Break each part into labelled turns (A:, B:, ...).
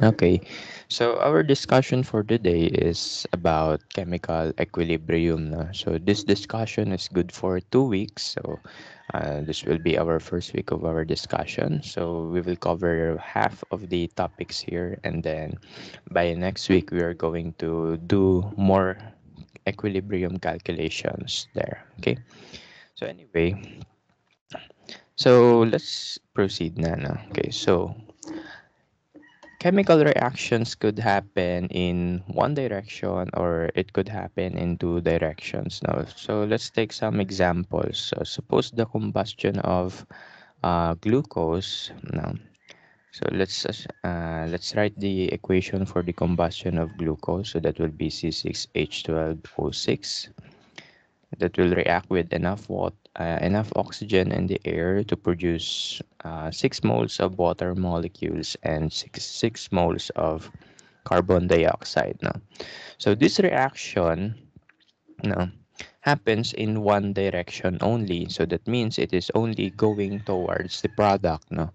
A: Okay, so our discussion for today is about chemical equilibrium. So this discussion is good for two weeks. So uh, this will be our first week of our discussion. So we will cover half of the topics here. And then by next week, we are going to do more equilibrium calculations there. Okay. So anyway, so let's proceed Nana. Okay, so chemical reactions could happen in one direction or it could happen in two directions now so let's take some examples so suppose the combustion of uh, glucose now so let's uh, let's write the equation for the combustion of glucose so that will be c6h12o6 that will react with enough what uh, enough oxygen in the air to produce uh, six moles of water molecules and six six moles of carbon dioxide. No, so this reaction, no, happens in one direction only. So that means it is only going towards the product. No,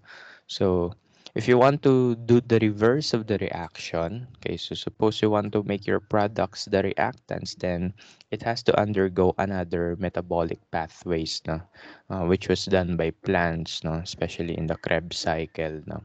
A: so if you want to do the reverse of the reaction, okay, so suppose you want to make your products the reactants, then it has to undergo another metabolic pathways, no? Uh, which was done by plants, no? especially in the Krebs cycle. No?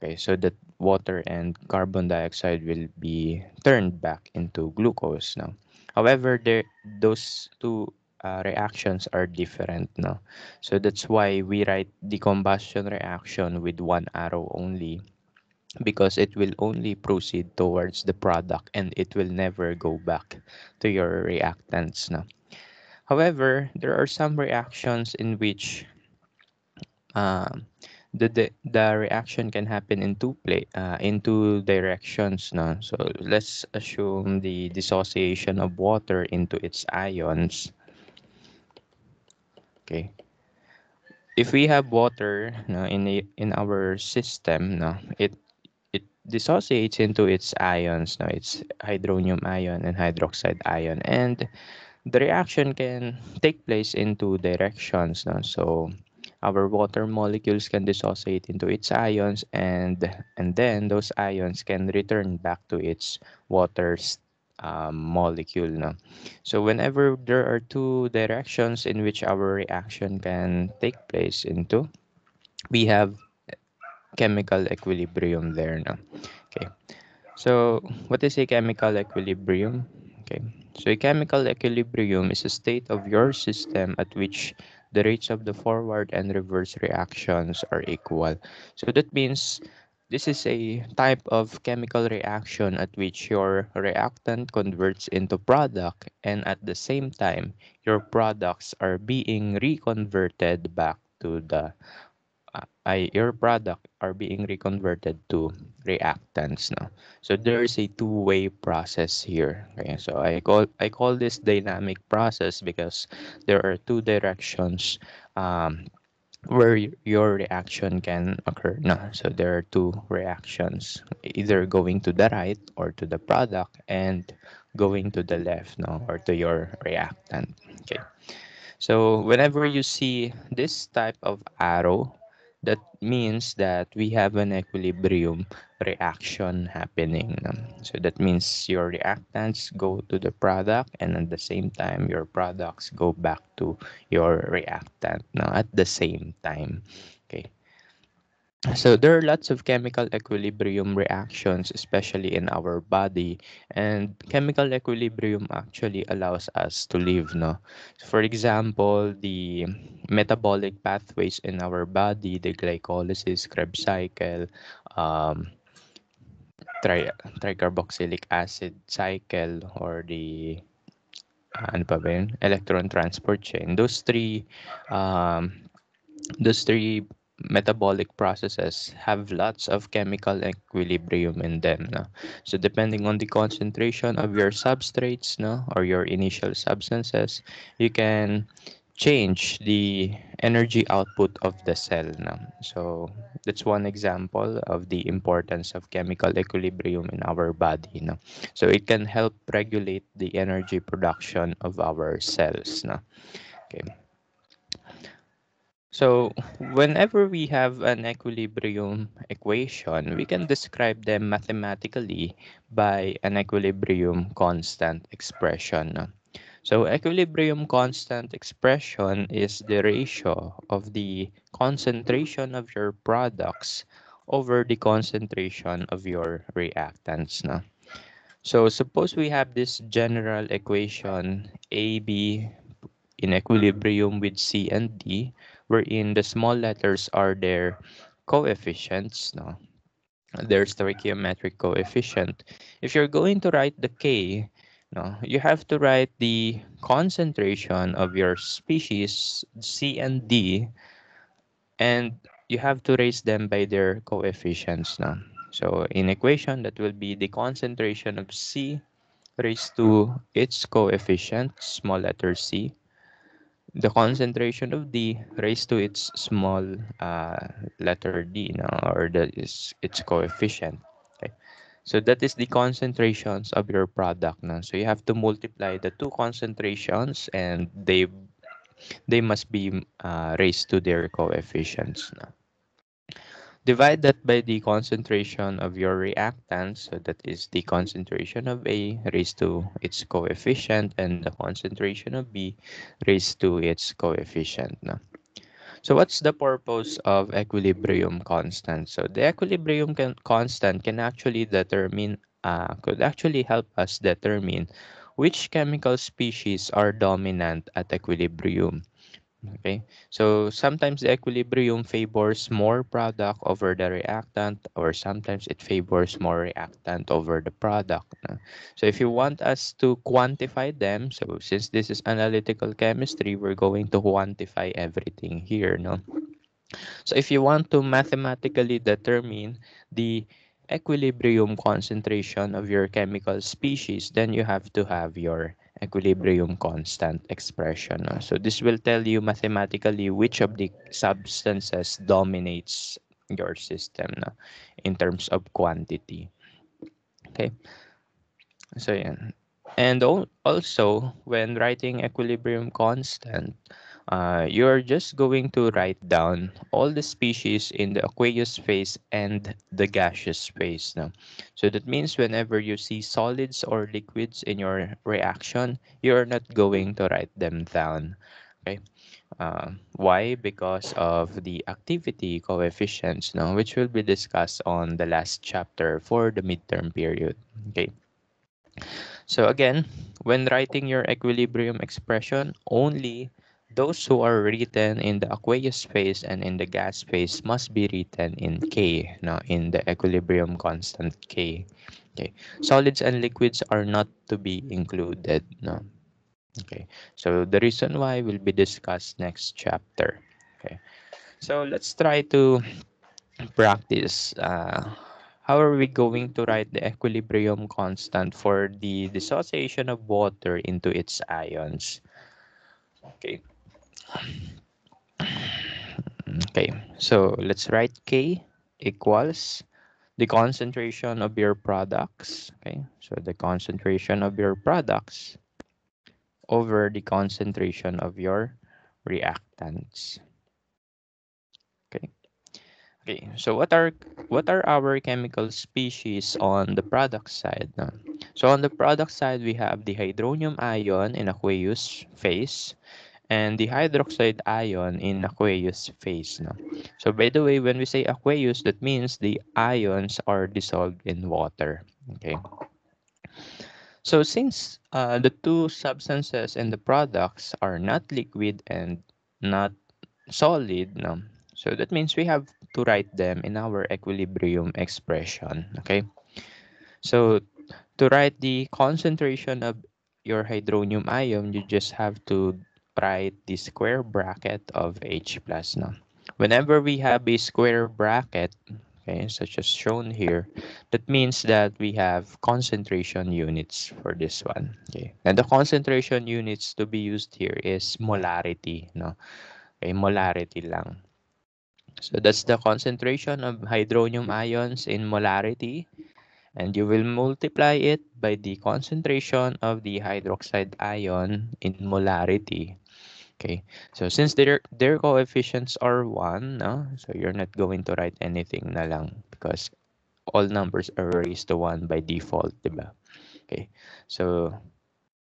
A: Okay, so that water and carbon dioxide will be turned back into glucose. No? However, the those two uh, reactions are different. No? So that's why we write the combustion reaction with one arrow only because it will only proceed towards the product and it will never go back to your reactants. No? However, there are some reactions in which uh, the, the, the reaction can happen in two play uh, in two directions now. so let's assume the dissociation of water into its ions Okay. If we have water no, in a, in our system, no, it it dissociates into its ions, no, its hydronium ion and hydroxide ion, and the reaction can take place in two directions. No? So our water molecules can dissociate into its ions and and then those ions can return back to its water molecule. No? So whenever there are two directions in which our reaction can take place into, we have chemical equilibrium there. No? Okay. So what is a chemical equilibrium? Okay. So a chemical equilibrium is a state of your system at which the rates of the forward and reverse reactions are equal. So that means this is a type of chemical reaction at which your reactant converts into product and at the same time, your products are being reconverted back to the I, uh, your product are being reconverted to reactants now. So there is a two-way process here. Okay, so I call I call this dynamic process because there are two directions um, where your reaction can occur no so there are two reactions either going to the right or to the product and going to the left no or to your reactant okay so whenever you see this type of arrow that means that we have an equilibrium reaction happening. So that means your reactants go to the product and at the same time your products go back to your reactant now at the same time so there are lots of chemical equilibrium reactions, especially in our body, and chemical equilibrium actually allows us to live. No, for example, the metabolic pathways in our body, the glycolysis, Krebs cycle, um, tri tricarboxylic acid cycle, or the uh, ano pa ba yun? electron transport chain. Those three, um, those three metabolic processes have lots of chemical equilibrium in them. No? So depending on the concentration of your substrates no, or your initial substances, you can change the energy output of the cell. No? So that's one example of the importance of chemical equilibrium in our body. No? So it can help regulate the energy production of our cells. No? Okay. So whenever we have an equilibrium equation, we can describe them mathematically by an equilibrium constant expression. So equilibrium constant expression is the ratio of the concentration of your products over the concentration of your reactants. So suppose we have this general equation AB in equilibrium with C and D wherein the small letters are their coefficients. No? Their stoichiometric coefficient. If you're going to write the K, no, you have to write the concentration of your species C and D and you have to raise them by their coefficients No, So in equation, that will be the concentration of C raised to its coefficient, small letter c, the concentration of D raised to its small uh, letter D, no, or that is its coefficient. Okay. So that is the concentrations of your product. now So you have to multiply the two concentrations and they they must be uh, raised to their coefficients. No? Divide that by the concentration of your reactants, so that is the concentration of A raised to its coefficient and the concentration of B raised to its coefficient. No? So what's the purpose of equilibrium constant? So the equilibrium can, constant can actually determine, uh, could actually help us determine which chemical species are dominant at equilibrium. Okay, so sometimes the equilibrium favors more product over the reactant or sometimes it favors more reactant over the product. So if you want us to quantify them, so since this is analytical chemistry, we're going to quantify everything here. No? So if you want to mathematically determine the equilibrium concentration of your chemical species, then you have to have your equilibrium constant expression. So this will tell you mathematically which of the substances dominates your system in terms of quantity. Okay, so yeah. And also, when writing equilibrium constant, uh, you are just going to write down all the species in the aqueous phase and the gaseous phase. Now. So that means whenever you see solids or liquids in your reaction, you're not going to write them down. Okay. Uh, why? Because of the activity coefficients, no, which will be discussed on the last chapter for the midterm period. Okay. So again, when writing your equilibrium expression, only those who are written in the aqueous phase and in the gas phase must be written in K, no, in the equilibrium constant K. Okay, solids and liquids are not to be included. No. Okay, so the reason why will be discussed next chapter. Okay, so let's try to practice. Uh, how are we going to write the equilibrium constant for the dissociation of water into its ions? Okay. Okay, so let's write K equals the concentration of your products. Okay, so the concentration of your products over the concentration of your reactants. Okay. Okay, so what are what are our chemical species on the product side? Now? So on the product side, we have the hydronium ion in aqueous phase and the hydroxide ion in aqueous phase. No? So by the way, when we say aqueous, that means the ions are dissolved in water. Okay. So since uh, the two substances and the products are not liquid and not solid, no? so that means we have to write them in our equilibrium expression. Okay. So to write the concentration of your hydronium ion, you just have to write the square bracket of h plus. No? Whenever we have a square bracket, okay, such as shown here, that means that we have concentration units for this one. Okay, and the concentration units to be used here is molarity. No? Okay, molarity lang. So that's the concentration of hydronium ions in molarity and you will multiply it by the concentration of the hydroxide ion in molarity. Okay, so since their, their coefficients are 1, no? so you're not going to write anything na lang because all numbers are raised to 1 by default, diba? Okay, so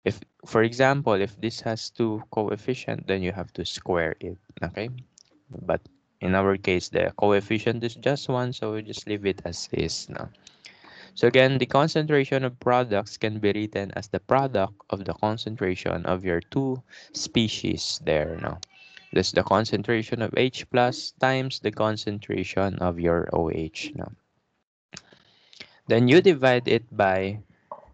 A: if, for example, if this has two coefficient, then you have to square it, okay? But in our case, the coefficient is just 1, so we just leave it as is now. So again, the concentration of products can be written as the product of the concentration of your two species there now. That's the concentration of H plus times the concentration of your OH now. Then you divide it by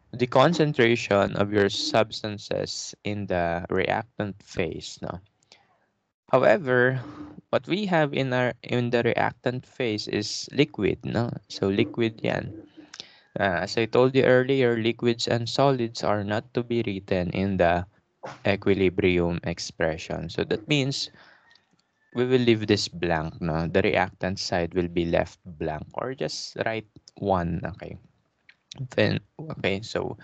A: the concentration of your substances in the reactant phase now. However, what we have in our in the reactant phase is liquid, no? So liquid Yeah. Uh, as I told you earlier, liquids and solids are not to be written in the equilibrium expression. So that means we will leave this blank. No? The reactant side will be left blank or just write 1. Okay. Then, okay, so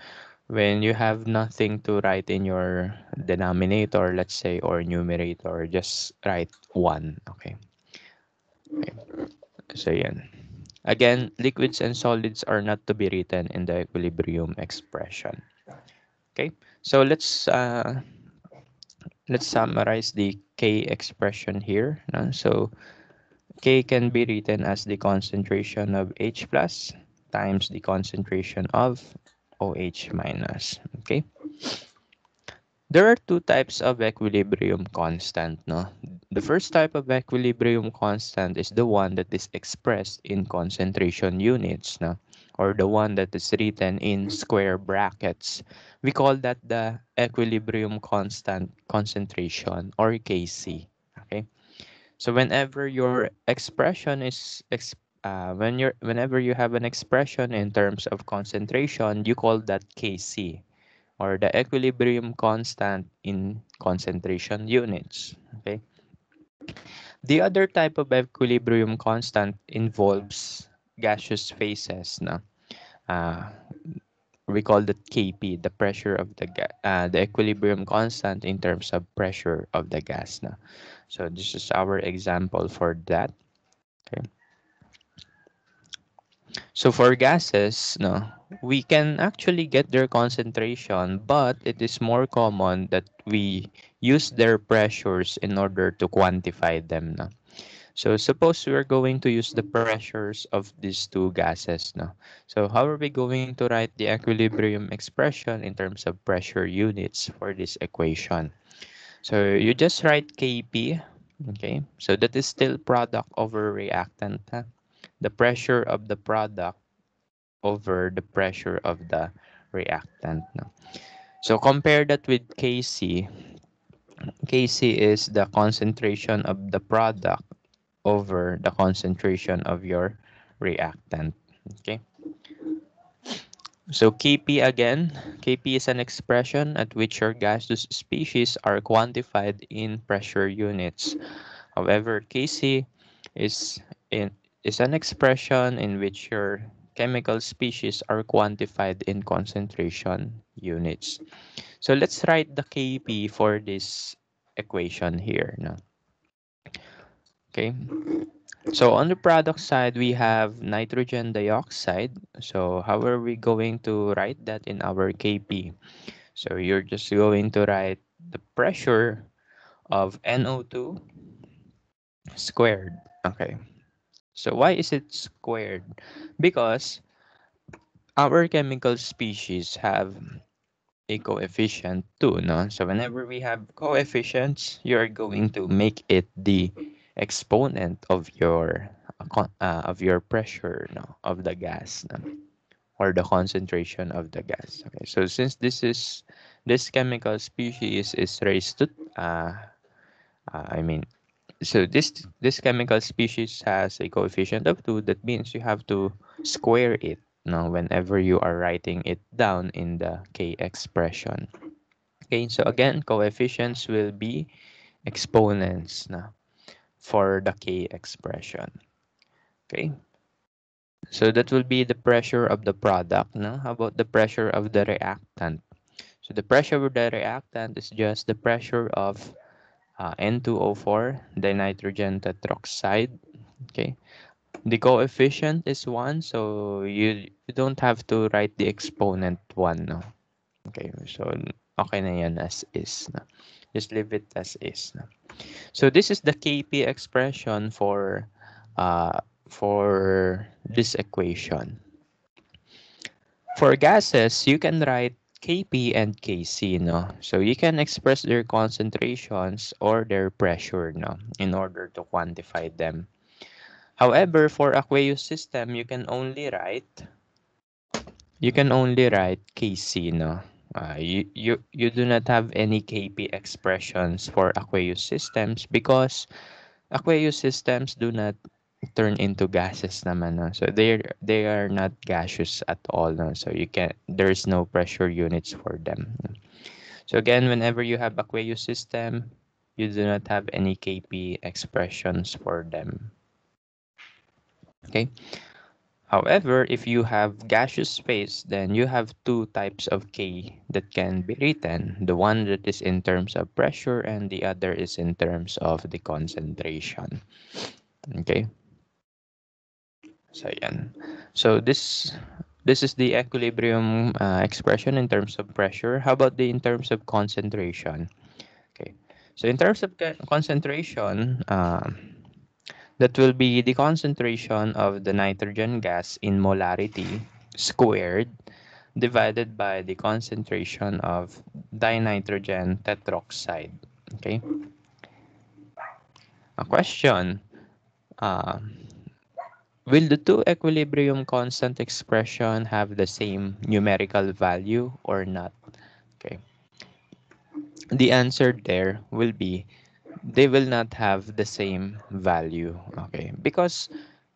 A: when you have nothing to write in your denominator, let's say, or numerator, just write 1. Okay. okay. So, yeah. Again, liquids and solids are not to be written in the equilibrium expression. Okay, so let's uh, let's summarize the K expression here. No? So K can be written as the concentration of H plus times the concentration of OH minus. Okay there are two types of equilibrium constant. No? The first type of equilibrium constant is the one that is expressed in concentration units, no? or the one that is written in square brackets. We call that the equilibrium constant concentration, or Kc. Okay, so whenever your expression is ex, uh, when you're whenever you have an expression in terms of concentration, you call that Kc or the equilibrium constant in concentration units. Okay. The other type of equilibrium constant involves gaseous phases. Na, uh, we call that Kp, the pressure of the gas, uh, the equilibrium constant in terms of pressure of the gas. Na. So this is our example for that. Okay. So for gases, no, we can actually get their concentration, but it is more common that we use their pressures in order to quantify them. No? So suppose we are going to use the pressures of these two gases. No? So how are we going to write the equilibrium expression in terms of pressure units for this equation? So you just write Kp, okay? So that is still product over reactant. Huh? the pressure of the product over the pressure of the reactant. No? So compare that with Kc. Kc is the concentration of the product over the concentration of your reactant. Okay. So Kp again, Kp is an expression at which your gaseous species are quantified in pressure units. However, Kc is in, is an expression in which your chemical species are quantified in concentration units. So let's write the Kp for this equation here. No? Okay, so on the product side, we have nitrogen dioxide. So how are we going to write that in our Kp? So you're just going to write the pressure of NO2 squared. Okay. So why is it squared? Because our chemical species have a coefficient too, no? So whenever we have coefficients, you're going to make it the exponent of your uh, of your pressure no? of the gas no? or the concentration of the gas. Okay, so since this is this chemical species is raised to, uh, uh, I mean, so this this chemical species has a coefficient of 2 that means you have to square it now whenever you are writing it down in the k expression okay so again coefficients will be exponents now for the k expression okay so that will be the pressure of the product now how about the pressure of the reactant so the pressure of the reactant is just the pressure of uh, N2O4, the nitrogen tetroxide. Okay, the coefficient is one, so you, you don't have to write the exponent one. No? Okay, so okay na yan as is. No? Just leave it as is. No? So this is the Kp expression for uh, for this equation. For gases, you can write Kp and Kc, no? So you can express their concentrations or their pressure, no? In order to quantify them. However, for aqueous system, you can only write, you can only write Kc, no? Uh, you, you, you do not have any Kp expressions for aqueous systems because aqueous systems do not turn into gases naman no? so they they are not gaseous at all no? so you can there is no pressure units for them so again whenever you have aqueous system you do not have any kp expressions for them okay however if you have gaseous space then you have two types of k that can be written the one that is in terms of pressure and the other is in terms of the concentration okay so ayan. So this this is the equilibrium uh, expression in terms of pressure. How about the in terms of concentration? Okay. So in terms of concentration, uh, that will be the concentration of the nitrogen gas in molarity squared divided by the concentration of dinitrogen tetroxide. Okay. A question. Uh, Will the two equilibrium constant expression have the same numerical value or not? Okay. The answer there will be they will not have the same value. Okay, because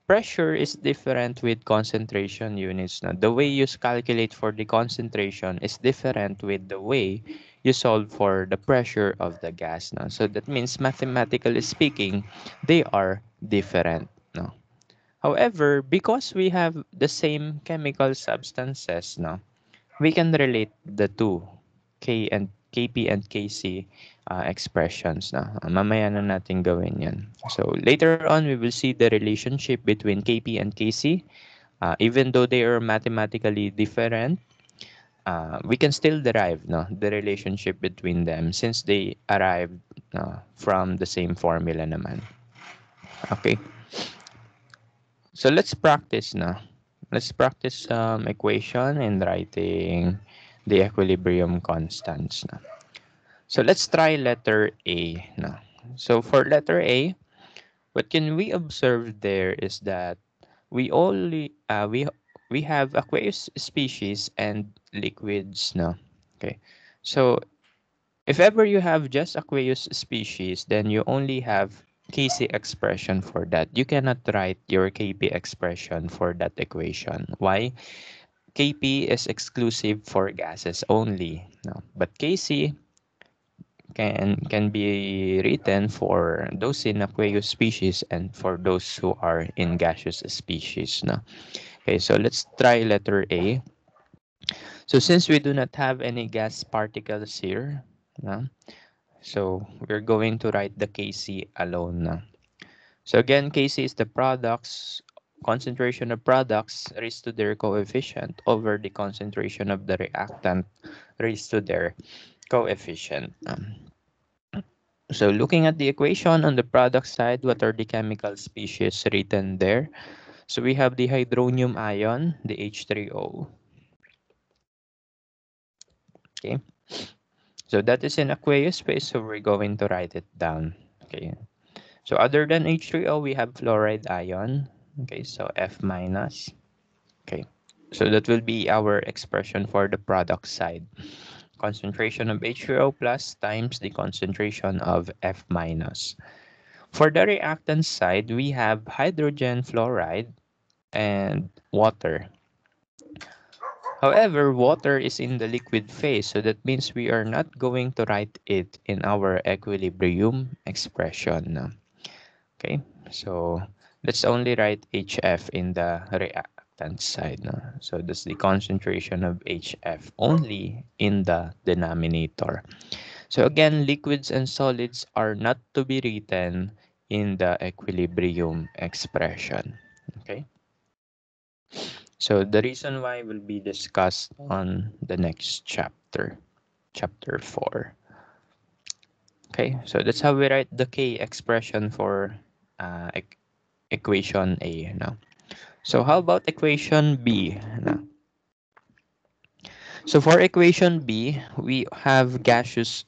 A: pressure is different with concentration units. Now, the way you calculate for the concentration is different with the way you solve for the pressure of the gas. Now, so that means mathematically speaking, they are different. However, because we have the same chemical substances, no, we can relate the two, K and KP and KC uh, expressions. No? Mamaya na natin gawin yan. So later on, we will see the relationship between KP and KC. Uh, even though they are mathematically different, uh, we can still derive no, the relationship between them since they arrived uh, from the same formula naman. Okay. So let's practice now. Let's practice some um, equation and writing the equilibrium constants na. So let's try letter A na. So for letter A, what can we observe there is that we only uh, we we have aqueous species and liquids na. Okay. So if ever you have just aqueous species, then you only have KC expression for that. You cannot write your KP expression for that equation. Why? KP is exclusive for gases only. No. But KC can can be written for those in aqueous species and for those who are in gaseous species. No? Okay, so let's try letter A. So since we do not have any gas particles here, no? So we're going to write the Kc alone. So again, Kc is the products, concentration of products raised to their coefficient over the concentration of the reactant raised to their coefficient. Um, so looking at the equation on the product side, what are the chemical species written there? So we have the hydronium ion, the H3O. Okay. So that is an aqueous space, so we're going to write it down. Okay. So other than H3O, we have fluoride ion. Okay, so F minus. Okay, so that will be our expression for the product side. Concentration of H3O plus times the concentration of F minus. For the reactant side, we have hydrogen fluoride and water. However, water is in the liquid phase, so that means we are not going to write it in our equilibrium expression. Okay, so let's only write HF in the reactant side. No? So that's the concentration of HF only in the denominator. So again, liquids and solids are not to be written in the equilibrium expression. Okay. So the reason why will be discussed on the next chapter, chapter 4. Okay, so that's how we write the K expression for uh, e equation A. Now. So how about equation B? Now. So for equation B, we have gaseous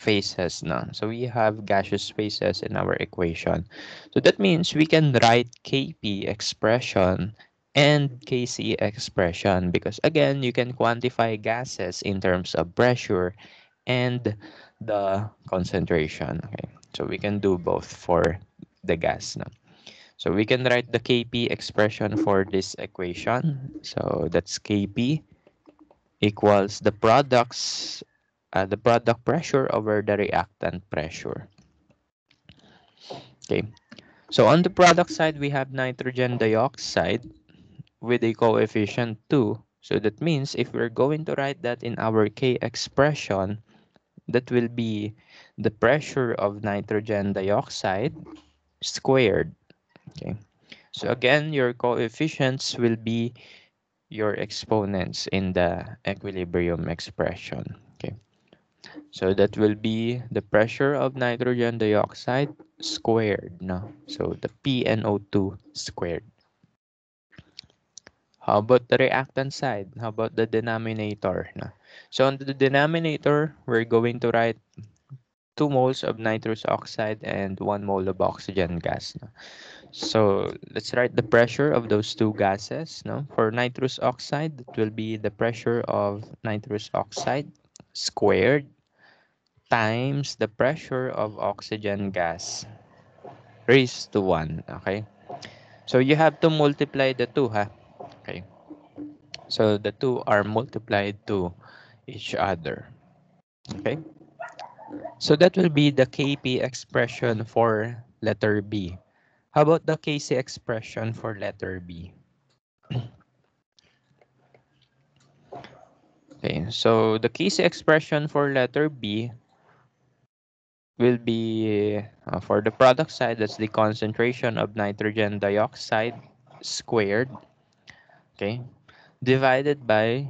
A: phases now. So we have gaseous phases in our equation. So that means we can write Kp expression and Kc expression because again you can quantify gases in terms of pressure and the concentration okay so we can do both for the gas now so we can write the Kp expression for this equation so that's Kp equals the products uh, the product pressure over the reactant pressure okay so on the product side we have nitrogen dioxide with a coefficient 2. So that means if we're going to write that in our K expression, that will be the pressure of nitrogen dioxide squared. Okay. So again, your coefficients will be your exponents in the equilibrium expression. Okay. So that will be the pressure of nitrogen dioxide squared. No? So the PNO2 squared. How about the reactant side? How about the denominator? So on the denominator, we're going to write 2 moles of nitrous oxide and 1 mole of oxygen gas. So let's write the pressure of those two gases. No? For nitrous oxide, it will be the pressure of nitrous oxide squared times the pressure of oxygen gas raised to 1. Okay? So you have to multiply the two, Huh? So the two are multiplied to each other. Okay. So that will be the KP expression for letter B. How about the KC expression for letter B? Okay, so the KC expression for letter B will be uh, for the product side, that's the concentration of nitrogen dioxide squared. Okay, divided by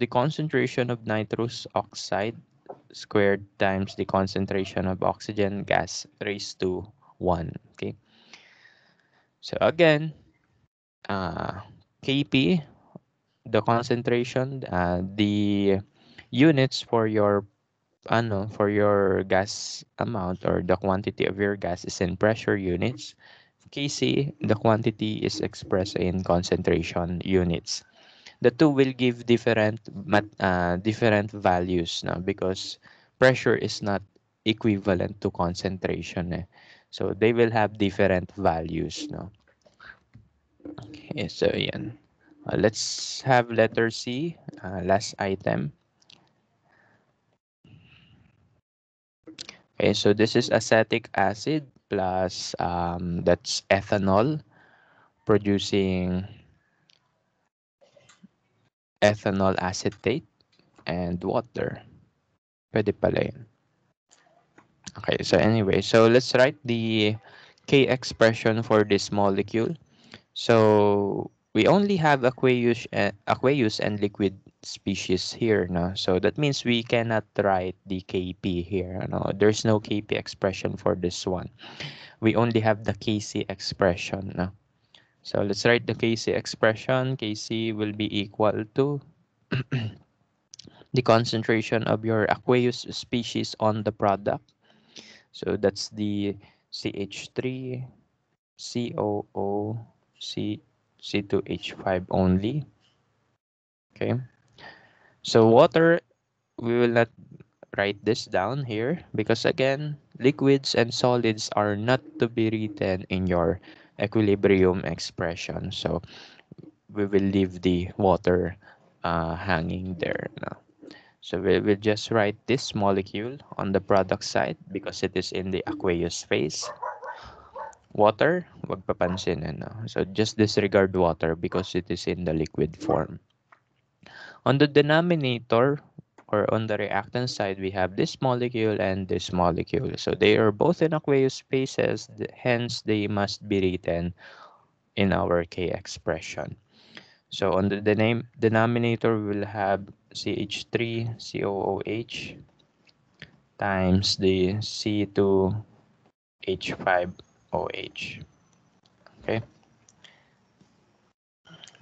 A: the concentration of nitrous oxide squared times the concentration of oxygen gas raised to 1. Okay. So again, uh, Kp, the concentration, uh, the units for your ano, for your gas amount or the quantity of your gas is in pressure units. Kc, the quantity is expressed in concentration units the two will give different uh, different values now because pressure is not equivalent to concentration eh? so they will have different values no okay so yan uh, let's have letter c uh, last item okay so this is acetic acid plus um, that's ethanol producing ethanol acetate, and water. Pwede pala yun. Okay, so anyway, so let's write the K expression for this molecule. So we only have aqueous, uh, aqueous and liquid species here. No? So that means we cannot write the Kp here. No? There's no Kp expression for this one. We only have the Kc expression. No? So let's write the Kc expression. Kc will be equal to the concentration of your aqueous species on the product. So that's the CH3, COO, C, 2 h 5 only. Okay. So water, we will not write this down here because again, liquids and solids are not to be written in your equilibrium expression. So we will leave the water uh, hanging there. Now. So we will just write this molecule on the product side because it is in the aqueous phase. Water, wag papansin No? So just disregard water because it is in the liquid form. On the denominator, or on the reactant side, we have this molecule and this molecule. So they are both in aqueous spaces, hence they must be written in our K expression. So on the name denominator, we will have CH3COOH times the C2H5OH. Okay.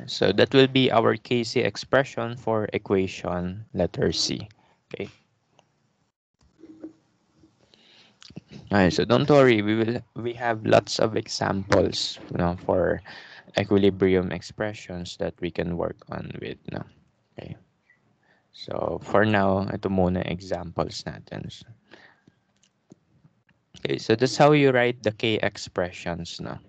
A: So that will be our KC expression for equation letter C. Okay. All right, so don't worry, we will we have lots of examples you know, for equilibrium expressions that we can work on with now. Okay. So for now, ito muna examples natin. Okay, so that's how you write the K expressions now.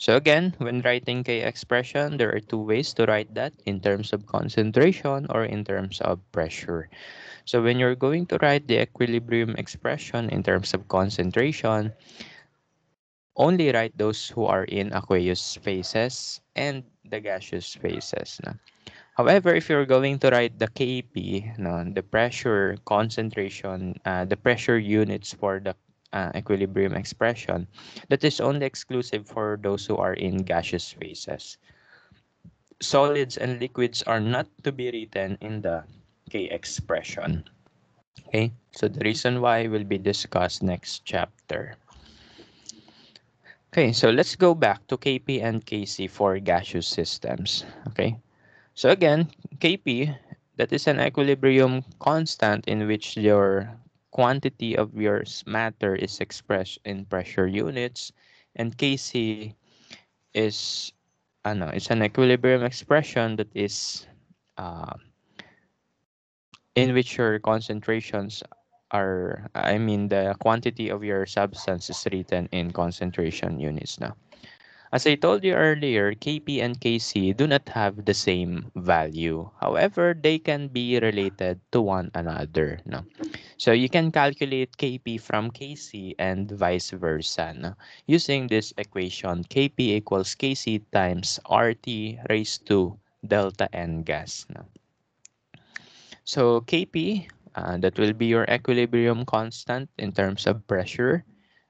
A: So again, when writing K expression, there are two ways to write that in terms of concentration or in terms of pressure. So when you're going to write the equilibrium expression in terms of concentration, only write those who are in aqueous phases and the gaseous phases. However, if you're going to write the KP, the pressure concentration, uh, the pressure units for the uh, equilibrium expression that is only exclusive for those who are in gaseous phases. Solids and liquids are not to be written in the K expression. Okay, so the reason why will be discussed next chapter. Okay, so let's go back to Kp and Kc for gaseous systems. Okay, so again, Kp, that is an equilibrium constant in which your quantity of your matter is expressed in pressure units and Kc is ano, it's an equilibrium expression that is uh, in which your concentrations are I mean the quantity of your substance is written in concentration units now. As I told you earlier, KP and KC do not have the same value. However, they can be related to one another. No? So you can calculate KP from KC and vice versa no? using this equation KP equals KC times RT raised to delta N gas. No? So KP, uh, that will be your equilibrium constant in terms of pressure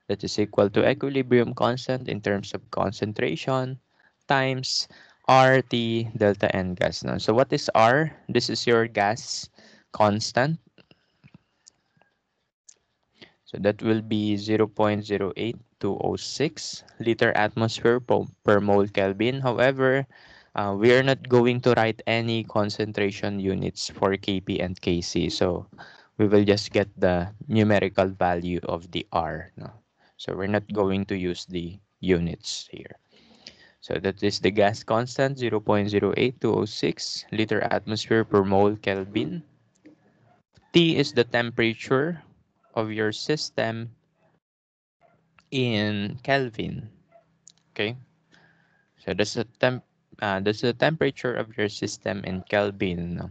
A: that is equal to equilibrium constant in terms of concentration times RT delta N gas. Now, so what is R? This is your gas constant. So that will be 0.08206 liter atmosphere per, per mole Kelvin. However, uh, we are not going to write any concentration units for Kp and Kc. So we will just get the numerical value of the R. Now. So we're not going to use the units here. So that is the gas constant 0 0.08206 liter atmosphere per mole Kelvin. T is the temperature of your system in Kelvin. Okay. So that's the temp uh, that's the temperature of your system in Kelvin.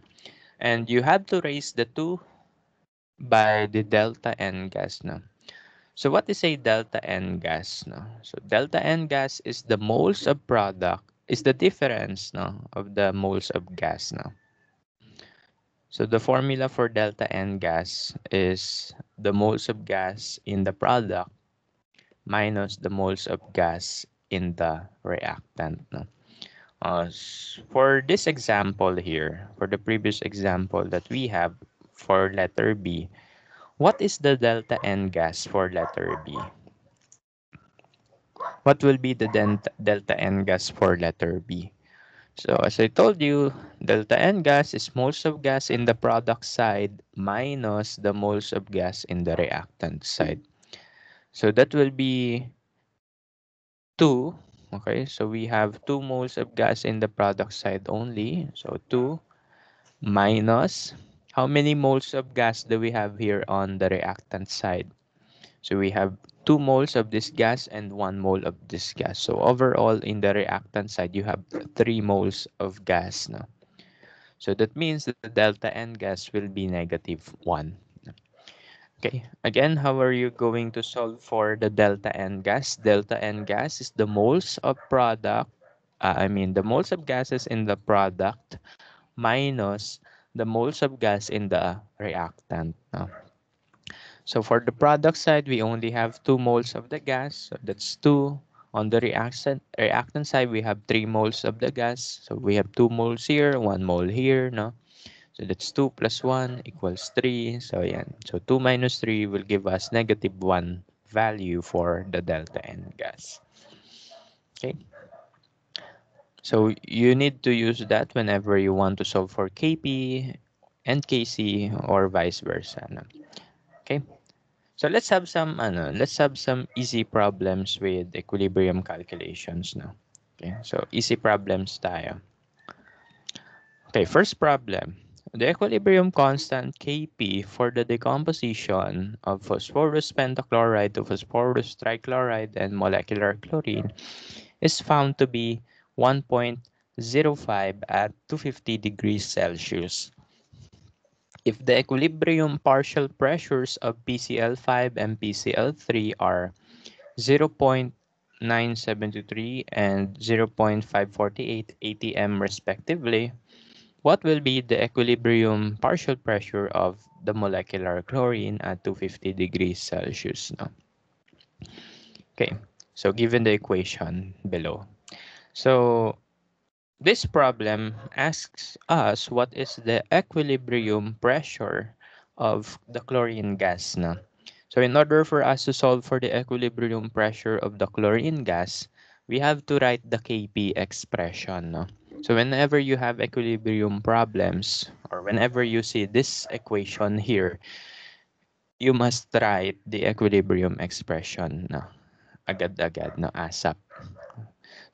A: And you have to raise the two by the delta N gas. now. So what is a delta N gas? No? So delta N gas is the moles of product, is the difference no, of the moles of gas. No? So the formula for delta N gas is the moles of gas in the product minus the moles of gas in the reactant. No? Uh, for this example here, for the previous example that we have for letter B, what is the delta N gas for letter B? What will be the delta N gas for letter B? So as I told you, delta N gas is moles of gas in the product side minus the moles of gas in the reactant side. So that will be 2. Okay, so we have 2 moles of gas in the product side only. So 2 minus minus how many moles of gas do we have here on the reactant side? So we have 2 moles of this gas and 1 mole of this gas. So overall, in the reactant side, you have 3 moles of gas. No? So that means that the delta N gas will be negative 1. Okay, again, how are you going to solve for the delta N gas? Delta N gas is the moles of product, uh, I mean the moles of gases in the product minus the moles of gas in the reactant. No? So for the product side, we only have two moles of the gas. So that's two. On the reactant, reactant side, we have three moles of the gas. So we have two moles here, one mole here. No? So that's 2 plus 1 equals 3. So yeah. So 2 minus 3 will give us negative 1 value for the delta N gas. Okay. So you need to use that whenever you want to solve for KP and KC or vice versa. Okay. So let's have some ano, let's have some easy problems with equilibrium calculations now. Okay, so easy problems tayo. Okay, first problem. The equilibrium constant Kp for the decomposition of phosphorus pentachloride to phosphorus trichloride and molecular chlorine is found to be 1.05 at 250 degrees Celsius. If the equilibrium partial pressures of PCl5 and PCl3 are 0.973 and 0.548 atm respectively, what will be the equilibrium partial pressure of the molecular chlorine at 250 degrees Celsius? No? Okay, so given the equation below. So this problem asks us what is the equilibrium pressure of the chlorine gas na. So in order for us to solve for the equilibrium pressure of the chlorine gas, we have to write the Kp expression. No? So whenever you have equilibrium problems or whenever you see this equation here, you must write the equilibrium expression No, agad-agad no ASAP.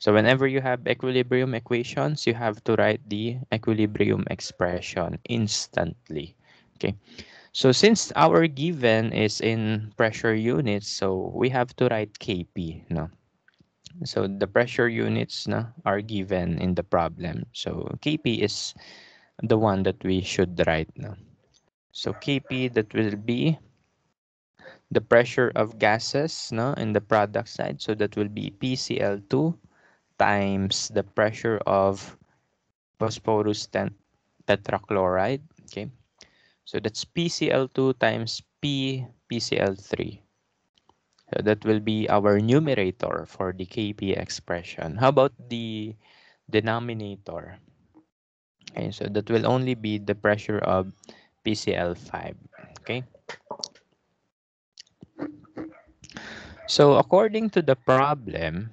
A: So whenever you have equilibrium equations, you have to write the equilibrium expression instantly. Okay. So since our given is in pressure units, so we have to write Kp. No? So the pressure units no, are given in the problem. So Kp is the one that we should write. No? So Kp that will be the pressure of gases no, in the product side. So that will be PCl2 times the pressure of phosphorus tetrachloride. Okay, so that's PCl2 times P PCl3. So that will be our numerator for the Kp expression. How about the denominator? Okay, so that will only be the pressure of PCl5. Okay. So according to the problem,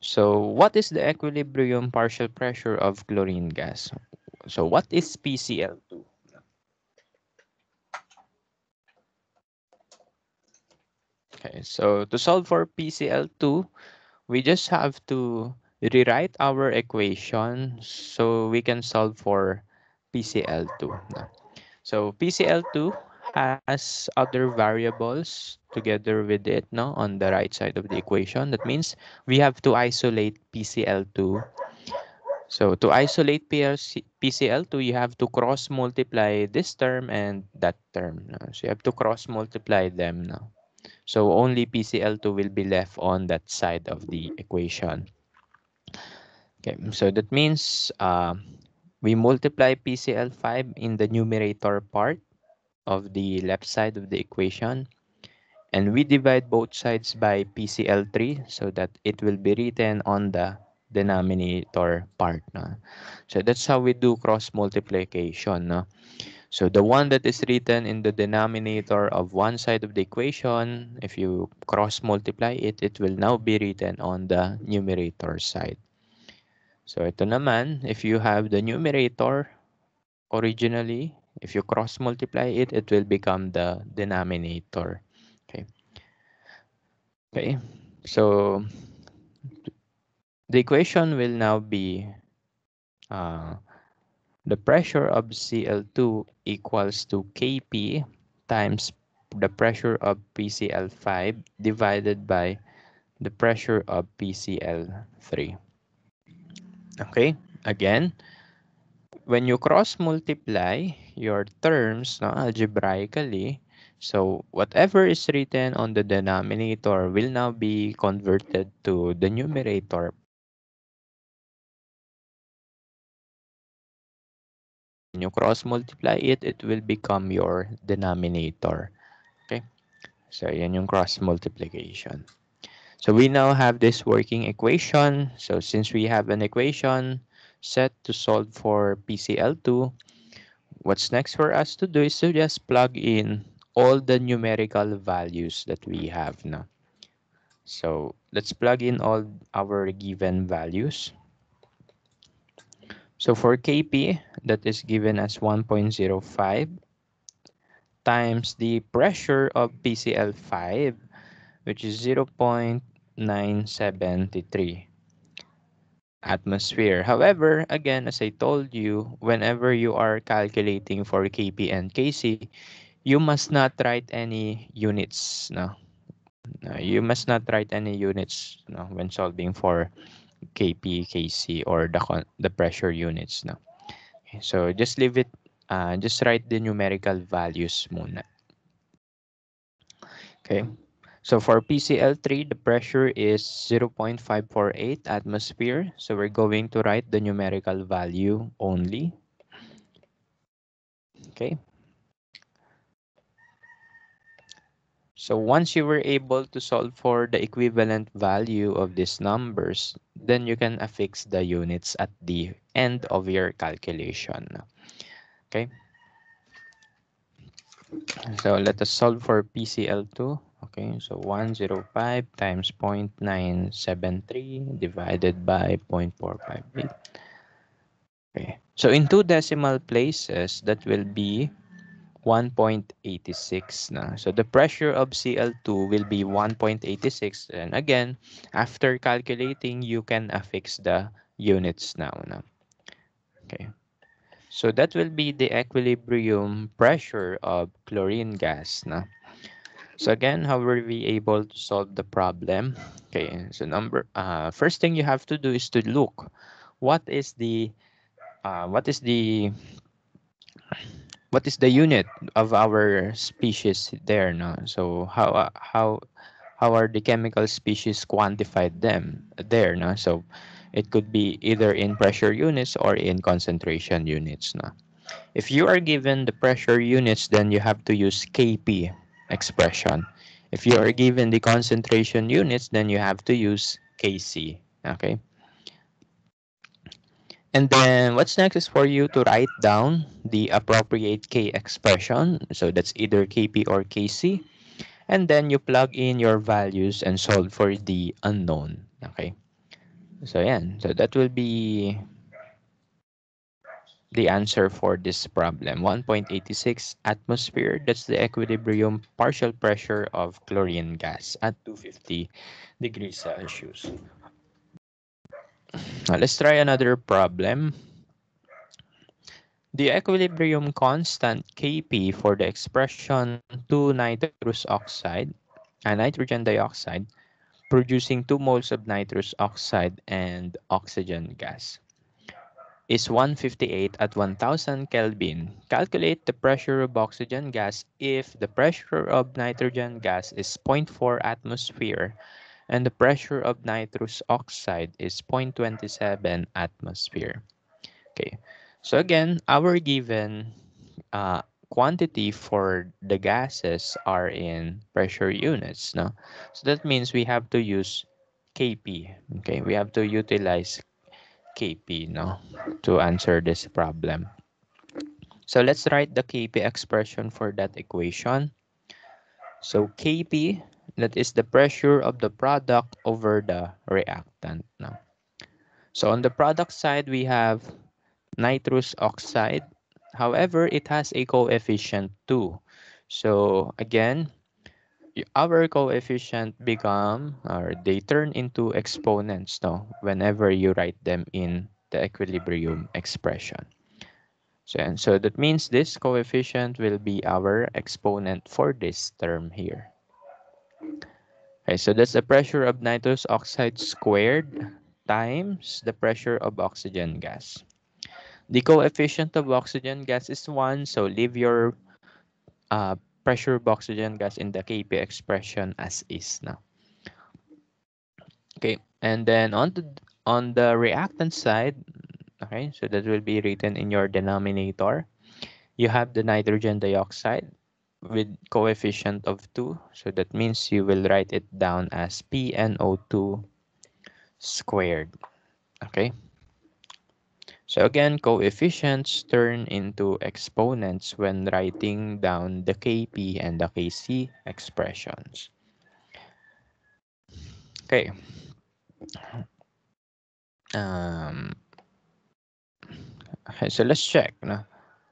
A: So what is the equilibrium partial pressure of chlorine gas? So what is PCl2? Okay, so to solve for PCl2, we just have to rewrite our equation so we can solve for PCl2. So PCl2 as other variables together with it no, on the right side of the equation. That means we have to isolate PCL2. So to isolate PLC, PCL2, you have to cross multiply this term and that term. No? So you have to cross multiply them now. So only PCL2 will be left on that side of the equation. Okay, so that means uh, we multiply PCL5 in the numerator part of the left side of the equation. And we divide both sides by PCL3 so that it will be written on the denominator part. No? So that's how we do cross multiplication. No? So the one that is written in the denominator of one side of the equation, if you cross multiply it, it will now be written on the numerator side. So ito naman, if you have the numerator originally if you cross multiply it, it will become the denominator. Okay. Okay. So the equation will now be uh, the pressure of Cl2 equals to Kp times the pressure of PCl5 divided by the pressure of PCl3. Okay, again, when you cross multiply your terms no, algebraically, so whatever is written on the denominator will now be converted to the numerator.
B: When you cross multiply
A: it, it will become your denominator. Okay, so yan yung cross multiplication. So we now have this working equation. So since we have an equation, set to solve for PCL2, what's next for us to do is to just plug in all the numerical values that we have now. So let's plug in all our given values. So for Kp, that is given as 1.05 times the pressure of PCL5, which is 0.973 atmosphere. However, again, as I told you, whenever you are calculating for Kp and Kc, you must not write any units. No, no you must not write any units no, when solving for Kp, Kc, or the the pressure units. No, okay, so just leave it. Uh, just write the numerical values muna. Okay. So for PCL3, the pressure is 0.548 atmosphere. So we're going to write the numerical value only. Okay. So once you were able to solve for the equivalent value of these numbers, then you can affix the units at the end of your calculation. Okay. So let us solve for PCL2. Okay, so 105 times 0.973 divided by 0.458. Okay, so in two decimal places, that will be 1.86 na. So the pressure of Cl2 will be 1.86 and again, after calculating, you can affix the units now na. Okay. So that will be the equilibrium pressure of chlorine gas na. So again, how were we able to solve the problem? Okay, so number uh, first thing you have to do is to look what is the uh, what is the what is the unit of our species there now? So how uh, how how are the chemical species quantified them there no so it could be either in pressure units or in concentration units no if you are given the pressure units then you have to use kp expression. If you are given the concentration units, then you have to use Kc, okay? And then what's next is for you to write down the appropriate K expression. So that's either Kp or Kc. And then you plug in your values and solve for the unknown, okay? So yeah, so that will be the answer for this problem. 1.86 atmosphere, that's the equilibrium partial pressure of chlorine gas at 250 degrees Celsius. Now let's try another problem. The equilibrium constant Kp for the expression 2 nitrous oxide and uh, nitrogen dioxide producing 2 moles of nitrous oxide and oxygen gas is 158 at 1000 Kelvin. Calculate the pressure of oxygen gas if the pressure of nitrogen gas is 0.4 atmosphere and the pressure of nitrous oxide is 0.27 atmosphere. Okay, so again, our given uh, quantity for the gases are in pressure units. No? So that means we have to use KP. Okay, we have to utilize KP no, to answer this problem. So let's write the KP expression for that equation. So KP, that is the pressure of the product over the reactant. No? So on the product side, we have nitrous oxide. However, it has a coefficient 2. So again, our coefficient become or they turn into exponents no whenever you write them in the equilibrium expression so and so that means this coefficient will be our exponent for this term here okay so that's the pressure of nitrous oxide squared times the pressure of oxygen gas the coefficient of oxygen gas is one so leave your uh, pressure of oxygen gas in the Kp expression as is now. Okay, and then on the, on the reactant side, okay, so that will be written in your denominator. You have the nitrogen dioxide with coefficient of 2. So that means you will write it down as PNO2 squared. Okay, so again, coefficients turn into exponents when writing down the Kp and the Kc expressions. Okay. Um, so let's check. No?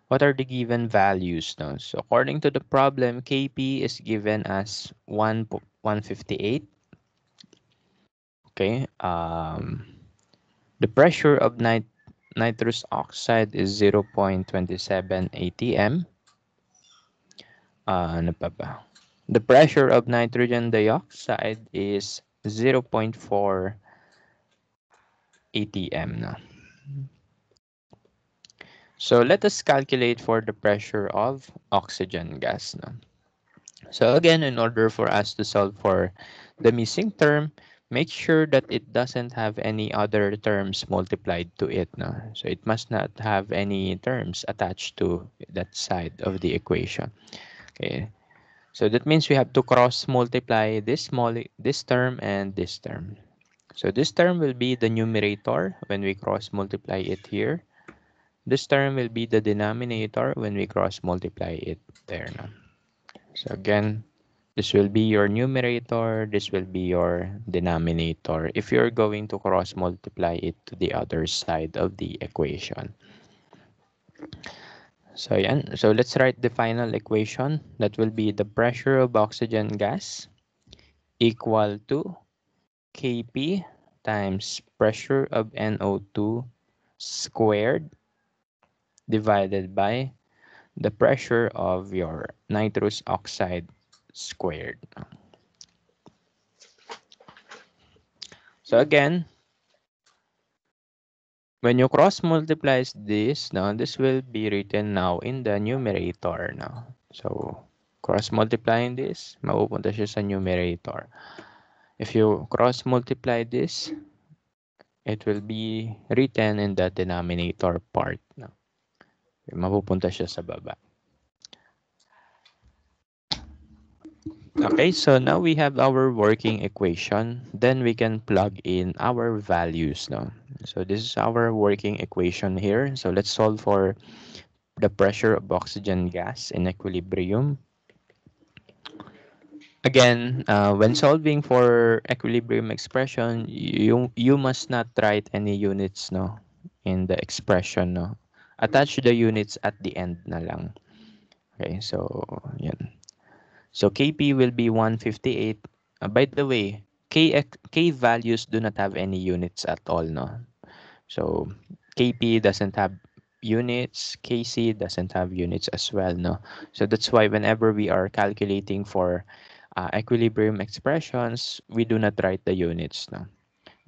A: What are the given values? No? So according to the problem, Kp is given as 1, 158. Okay. Um, the pressure of night nitrous oxide is 0.27 atm. Uh, ah, ano pa ba? The pressure of nitrogen dioxide is 0.4 atm na. So let us calculate for the pressure of oxygen gas. na. So again, in order for us to solve for the missing term, make sure that it doesn't have any other terms multiplied to it. No? So it must not have any terms attached to that side of the equation. Okay. So that means we have to cross multiply this this term and this term. So this term will be the numerator when we cross multiply it here. This term will be the denominator when we cross multiply it there. No? So again, this will be your numerator, this will be your denominator if you're going to cross multiply it to the other side of the equation. So yeah. So let's write the final equation. That will be the pressure of oxygen gas equal to Kp times pressure of NO2 squared divided by the pressure of your nitrous oxide squared. So again, when you cross multiplies this, now this will be written now in the numerator now. So cross multiplying this, mapupunta siya sa numerator. If you cross multiply this, it will be written in the denominator part. Now. Mapupunta siya sa baba. Okay, so now we have our working equation. Then we can plug in our values. No? So this is our working equation here. So let's solve for the pressure of oxygen gas in equilibrium. Again, uh, when solving for equilibrium expression, you, you must not write any units no, in the expression. No? Attach the units at the end na lang. Okay, so yeah. So Kp will be 158. Uh, by the way, K, K values do not have any units at all. No? So Kp doesn't have units. Kc doesn't have units as well. No? So that's why whenever we are calculating for uh, equilibrium expressions, we do not write the units. No?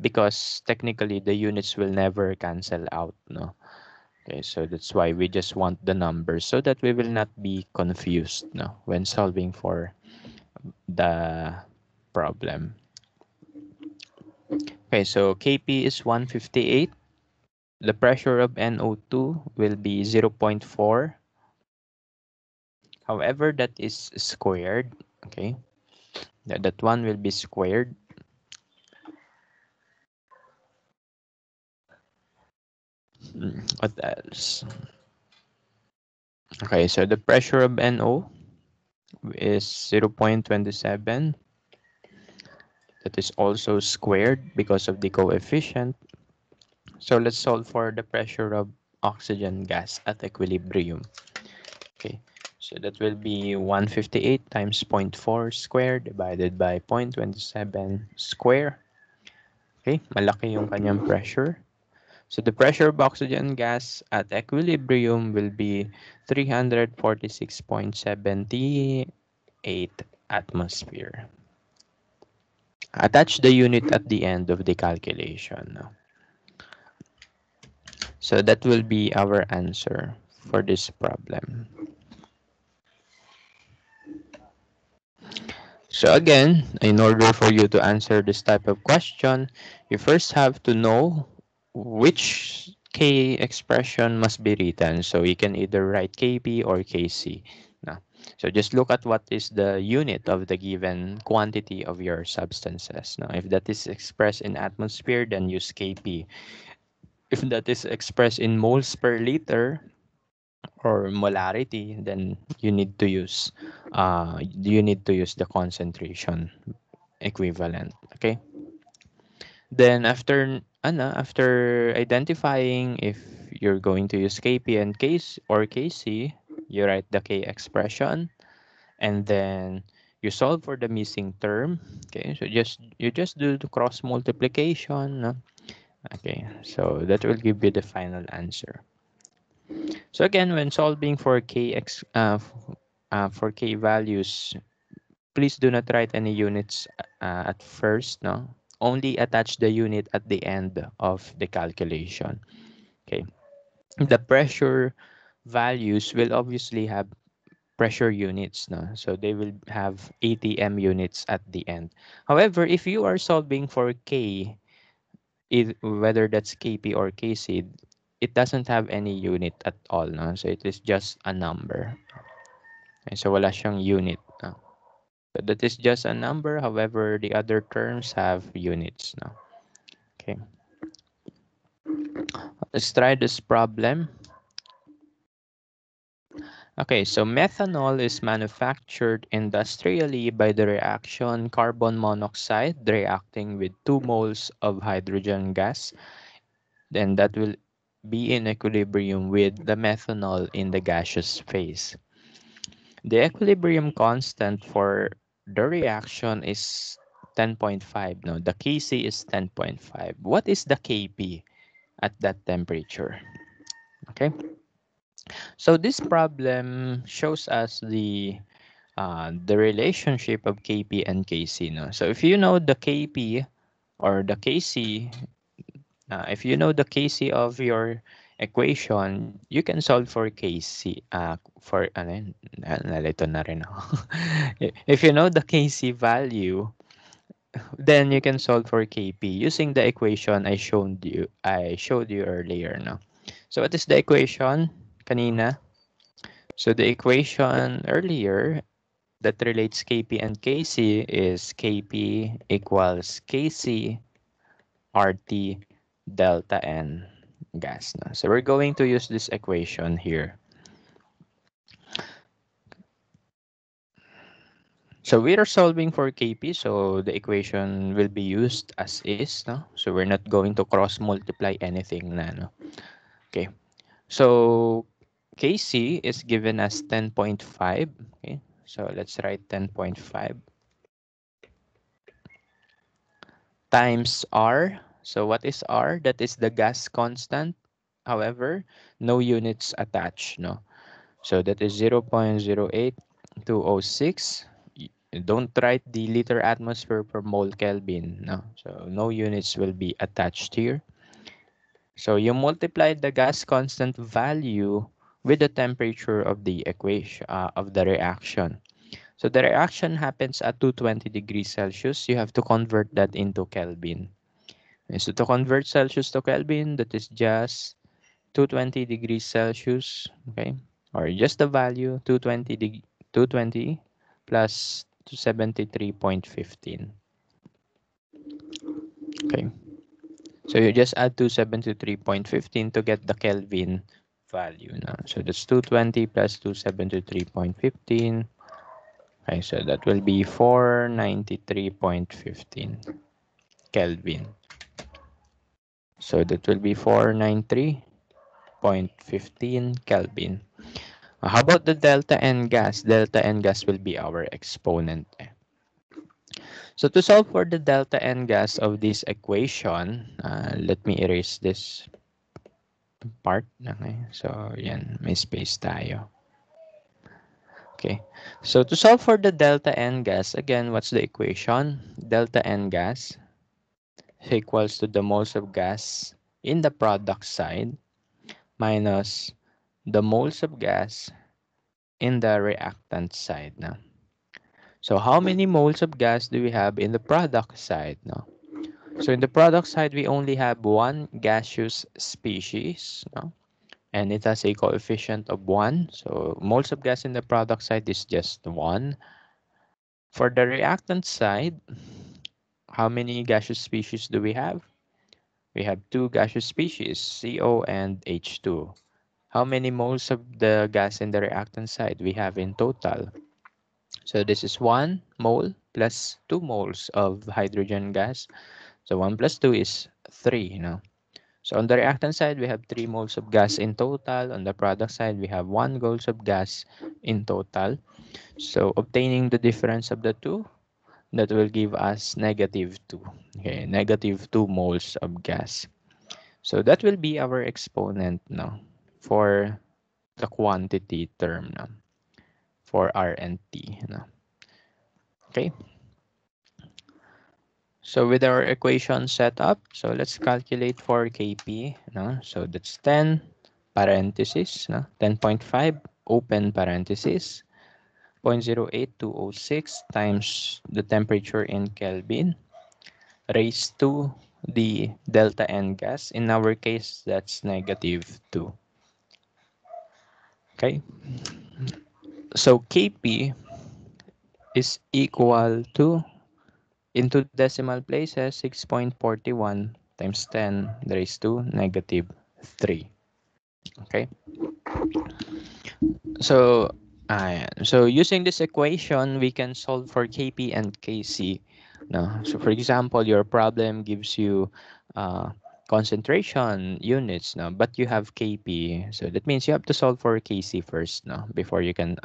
A: Because technically, the units will never cancel out. No? Okay, so that's why we just want the numbers so that we will not be confused no, when solving for the problem. Okay, so Kp is 158. The pressure of NO2 will be 0 0.4. However, that is squared. Okay, that, that one will be squared. Mm, what else? Okay, so the pressure of NO is 0.27. That is also squared because of the coefficient. So let's solve for the pressure of oxygen gas at equilibrium. Okay, so that will be 158 times 0.4 squared divided by 0.27 square. Okay, malaki yung kanyang pressure. So the pressure of oxygen gas at equilibrium will be 346.78 atmosphere. Attach the unit at the end of the calculation. So that will be our answer for this problem. So again, in order for you to answer this type of question, you first have to know which K expression must be written. So you can either write KP or KC. Now, so just look at what is the unit of the given quantity of your substances. Now, if that is expressed in atmosphere, then use KP. If that is expressed in moles per liter, or molarity, then you need to use uh, you need to use the concentration equivalent. Okay. Then after ano, after identifying if you're going to use KP and KC or KC, you write the K expression and then you solve for the missing term. Okay, so just you just do the cross multiplication. No? Okay, so that will give you the final answer. So again, when solving for kx uh, uh, for k values, please do not write any units uh, at first. No, only attach the unit at the end of the calculation. Okay. The pressure values will obviously have pressure units. No? So they will have ATM units at the end. However, if you are solving for K, it, whether that's KP or KC, it doesn't have any unit at all. No? So it is just a number. Okay, so wala siyang unit. So that is just a number. However, the other terms have units now. Okay. Let's try this problem. Okay, so methanol is manufactured industrially by the reaction carbon monoxide reacting with 2 moles of hydrogen gas. Then that will be in equilibrium with the methanol in the gaseous phase. The equilibrium constant for the reaction is 10.5. No, the Kc is 10.5. What is the KP at that temperature? Okay. So this problem shows us the uh, the relationship of Kp and Kc. No? So if you know the Kp or the Kc, uh, if you know the Kc of your equation, you can solve for KC, uh, for, ano, ah, nalito na rin ako. if you know the KC value, then you can solve for KP using the equation I showed you, I showed you earlier. No? So what is the equation kanina? So the equation earlier that relates KP and KC is KP equals KC RT delta N gas. No? So we're going to use this equation here. So we are solving for Kp, so the equation will be used as is. No? So we're not going to cross multiply anything. Na, no? Okay, so Kc is given as 10.5. Okay, so let's write 10.5 times R so what is R? That is the gas constant. However, no units attached. No. So that is 0 0.08206. Don't write the liter atmosphere per mole Kelvin. No. So no units will be attached here. So you multiply the gas constant value with the temperature of the equation uh, of the reaction. So the reaction happens at 220 degrees Celsius. You have to convert that into Kelvin is to convert Celsius to Kelvin, that is just 220 degrees Celsius, okay? Or just the value 220 220 plus 273.15. Okay. So you just add 273.15 to get the Kelvin value now. So that's 220 plus 273.15. Okay, so that will be 493.15 Kelvin. So that will be 493.15 Kelvin. Uh, how about the delta N gas? Delta N gas will be our exponent. So to solve for the delta N gas of this equation, uh, let me erase this part. Okay. So yan, may space tayo. Okay, so to solve for the delta N gas, again, what's the equation? Delta N gas equals to the moles of gas in the product side minus the moles of gas in the reactant side. Now, So how many moles of gas do we have in the product side? Now, So in the product side, we only have one gaseous species, Now, and it has a coefficient of 1. So moles of gas in the product side is just 1. For the reactant side, how many gaseous species do we have? We have two gaseous species, CO and H2. How many moles of the gas in the reactant side we have in total? So this is 1 mole plus 2 moles of hydrogen gas. So 1 plus 2 is 3, you know. So on the reactant side, we have 3 moles of gas in total. On the product side, we have 1 moles of gas in total. So obtaining the difference of the two, that will give us negative 2. Okay, negative 2 moles of gas. So that will be our exponent now for the quantity term now for R and T. Now. Okay. So with our equation set up, so let's calculate for Kp. No? So that's 10 parentheses, no? 10.5 open parentheses 0.08206 times the temperature in Kelvin raised to the delta N gas. In our case, that's negative 2. Okay. So Kp is equal to, into decimal places, 6.41 times 10 raised to negative 3. Okay. So Ayan. So using this equation, we can solve for Kp and Kc. No? So for example, your problem gives you uh, concentration units, no? but you have Kp. So that means you have to solve for Kc first no? before, you can,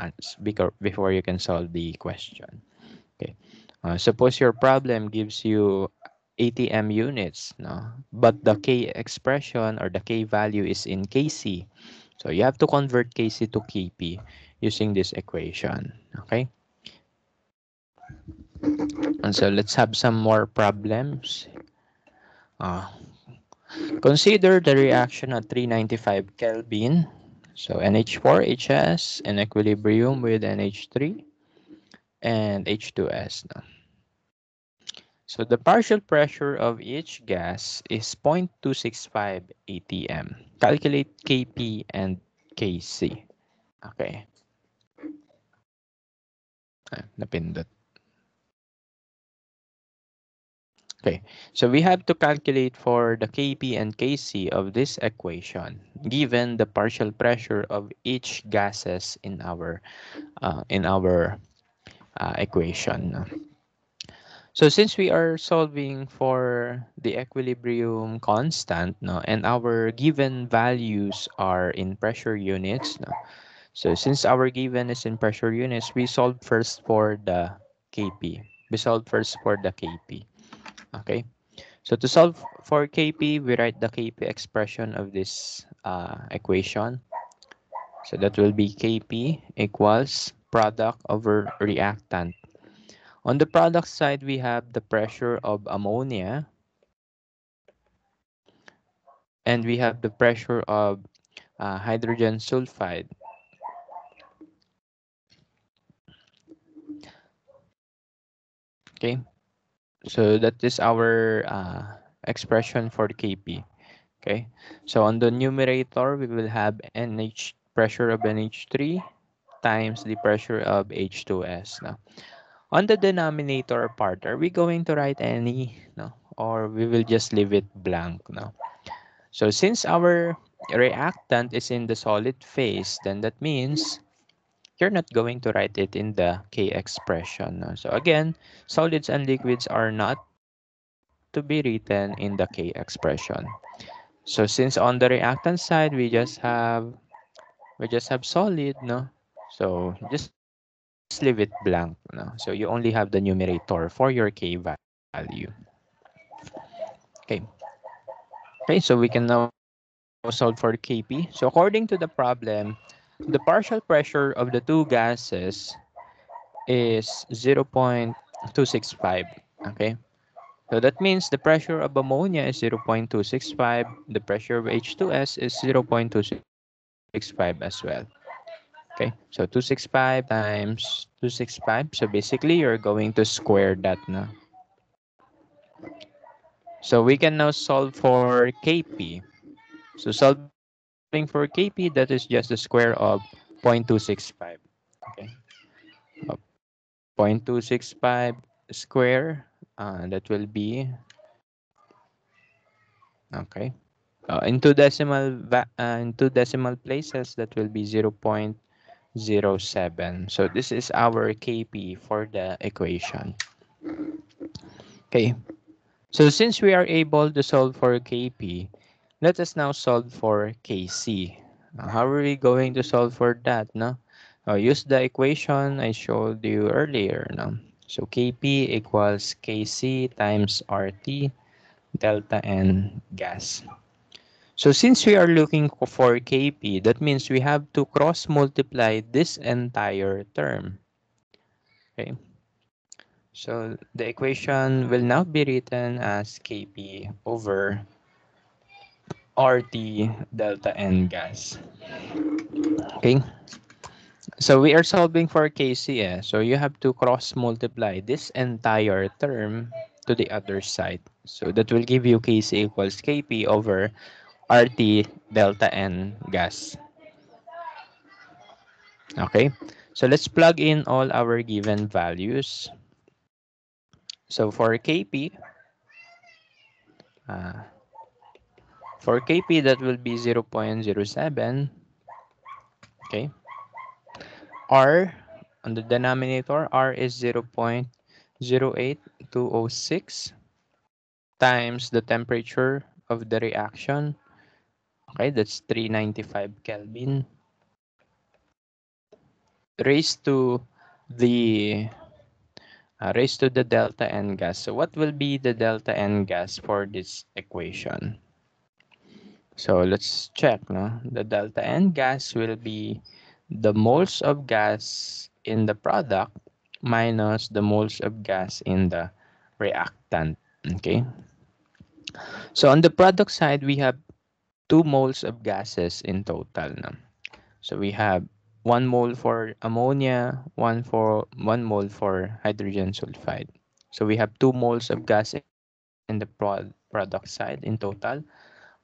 A: before you can solve the question. Okay. Uh, suppose your problem gives you ATM units, no? but the K expression or the K value is in Kc. So you have to convert Kc to Kp using this equation. Okay. And so let's have some more problems. Uh, consider the reaction at 395 Kelvin. So NH4HS in equilibrium with NH3 and H2S. So the partial pressure of each gas is 0.265 atm. Calculate Kp and Kc. Okay. Eh, okay, Okay, so we have to calculate for the Kp and Kc of this equation, given the partial pressure of each gases in our uh, in our uh, equation. So since we are solving for the equilibrium constant no, and our given values are in pressure units, no, so since our given is in pressure units, we solve first for the KP. We solve first for the KP. Okay. So to solve for KP, we write the KP expression of this uh, equation. So that will be KP equals product over reactant. On the product side, we have the pressure of ammonia. And we have the pressure of uh, hydrogen sulfide. Okay, so that is our uh, expression for the Kp. Okay, so on the numerator, we will have NH pressure of NH3 times the pressure of H2S. Now, on the denominator part, are we going to write any? No, or we will just leave it blank now. So since our reactant is in the solid phase, then that means you're not going to write it in the K expression. So again, solids and liquids are not to be written in the K expression. So since on the reactant side, we just have we just have solid, no? So just leave it blank, no? So you only have the numerator for your K value. Okay. Okay, so we can now solve for KP. So according to the problem, the partial pressure of the two gases is 0.265 okay so that means the pressure of ammonia is 0.265 the pressure of h2s is 0.265 as well okay so 265 times 265 so basically you're going to square that now so we can now solve for kp so solve for KP, that is just the square of 0.265. Okay. Uh, 0.265 square, uh, that will be, okay. Uh, in two decimal uh, in two decimal places, that will be 0 0.07. So this is our KP for the equation. Okay. So since we are able to solve for KP, let us now solve for KC. how are we going to solve for that? No? Now, use the equation I showed you earlier. No? So Kp equals Kc times RT delta N gas. So since we are looking for Kp, that means we have to cross multiply this entire term. Okay. So the equation will now be written as Kp over RT delta N gas. Okay. So we are solving for KC. Eh. So you have to cross multiply this entire term to the other side. So that will give you KC equals KP over RT delta N gas. Okay. So let's plug in all our given values. So for KP, uh, for KP, that will be 0 0.07. Okay. R on the denominator, R is 0 0.08206 times the temperature of the reaction. Okay, that's 395 Kelvin. Raised to the uh, raised to the delta N gas. So what will be the delta N gas for this equation? So let's check. No? The delta N gas will be the moles of gas in the product minus the moles of gas in the reactant. Okay. So on the product side, we have two moles of gases in total. No? So we have one mole for ammonia, one for one mole for hydrogen sulfide. So we have two moles of gas in the pro product side in total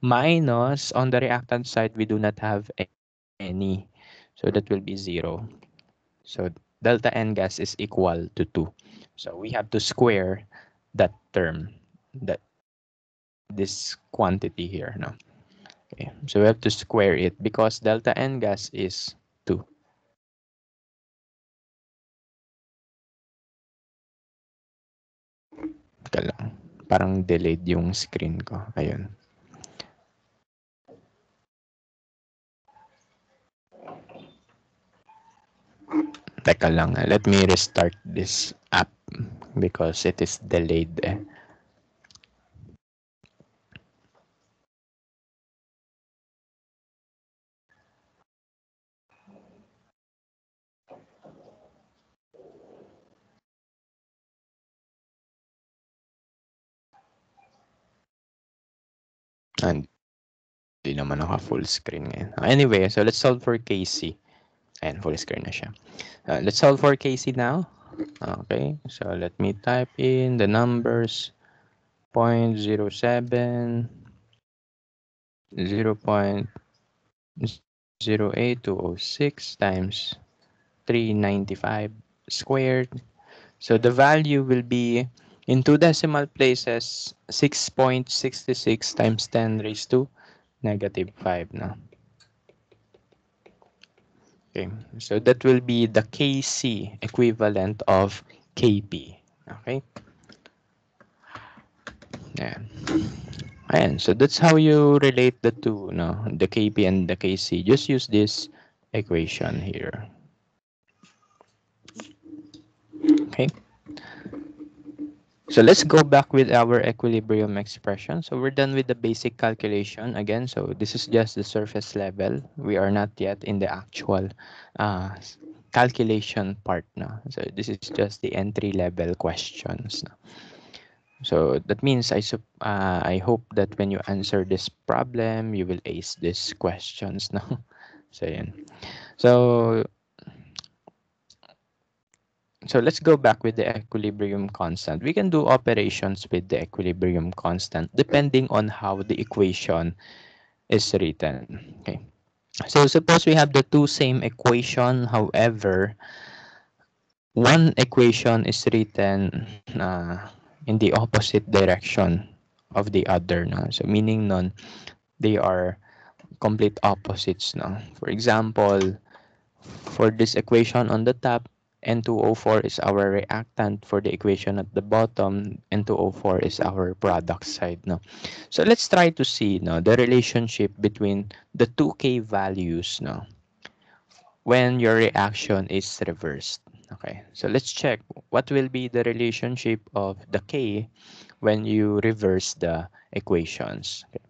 A: minus on the reactant side, we do not have any. So that will be zero. So delta N gas is equal to two. So we have to square that term, that this quantity here now. Okay, so we have to square it because delta N gas is 2. Parang delayed yung screen ko. Ayun. Teka lang. Ah. Let me restart this app because it is delayed. Eh. And ah, di naman naka full screen ngayon. Ah, anyway, so let's solve for Casey and full screen na siya. Uh, let's solve for KC now. Okay, so let me type in the numbers 0 0.07, 0 0.08206 times 395 squared. So the value will be in two decimal places 6.66 times 10 raised to negative 5 Now. Okay, so that will be the KC equivalent of KP. Okay. Yeah. And so that's how you relate the two, no? the KP and the KC. Just use this equation here. Okay. So let's go back with our equilibrium expression. So we're done with the basic calculation again. So this is just the surface level. We are not yet in the actual uh, calculation part. No? So this is just the entry level questions. No? So that means I, uh, I hope that when you answer this problem, you will ace these questions. No? So, so so let's go back with the equilibrium constant. We can do operations with the equilibrium constant depending on how the equation is written. Okay. So suppose we have the two same equation. However, one equation is written uh, in the opposite direction of the other. No? So meaning none, they are complete opposites. No? For example, for this equation on the top, N2O4 is our reactant for the equation at the bottom. N2O4 is our product side. No? So let's try to see no, the relationship between the two K values no, when your reaction is reversed. Okay, so let's check what will be the relationship of the K when you reverse the equations. Okay.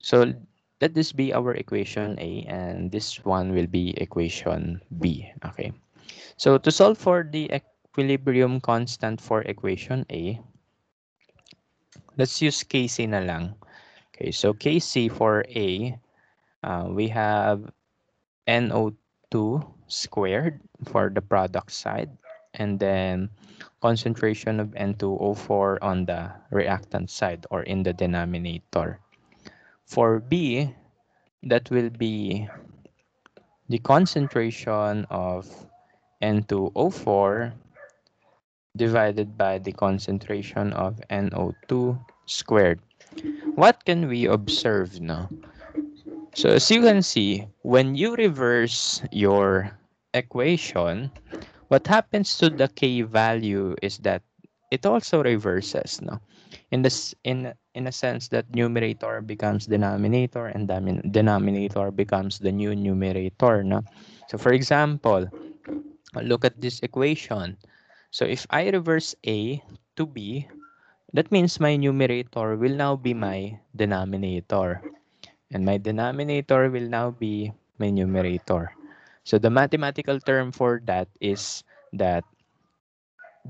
A: So let this be our equation A and this one will be equation B. Okay. So to solve for the equilibrium constant for equation A, let's use Kc na lang. Okay, so Kc for A, uh, we have NO2 squared for the product side and then concentration of N2O4 on the reactant side or in the denominator. For B, that will be the concentration of N2O4 divided by the concentration of NO2 squared. What can we observe now? So as you can see, when you reverse your equation, what happens to the K value is that it also reverses no in this in in a sense that numerator becomes denominator and denominator becomes the new numerator no so for example look at this equation. So if I reverse A to B, that means my numerator will now be my denominator. And my denominator will now be my numerator. So the mathematical term for that is that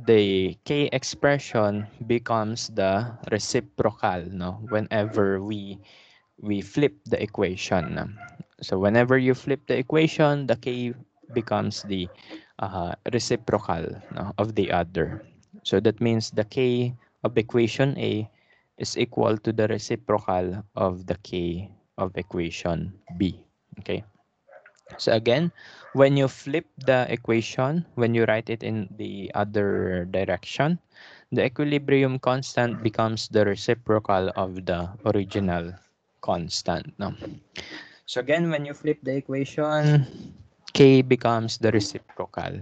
A: the k expression becomes the reciprocal no whenever we we flip the equation so whenever you flip the equation the k becomes the uh, reciprocal no, of the other. So that means the k of equation A is equal to the reciprocal of the k of equation B. Okay. So again, when you flip the equation, when you write it in the other direction, the equilibrium constant becomes the reciprocal of the original constant. No? So again, when you flip the equation, k becomes the reciprocal.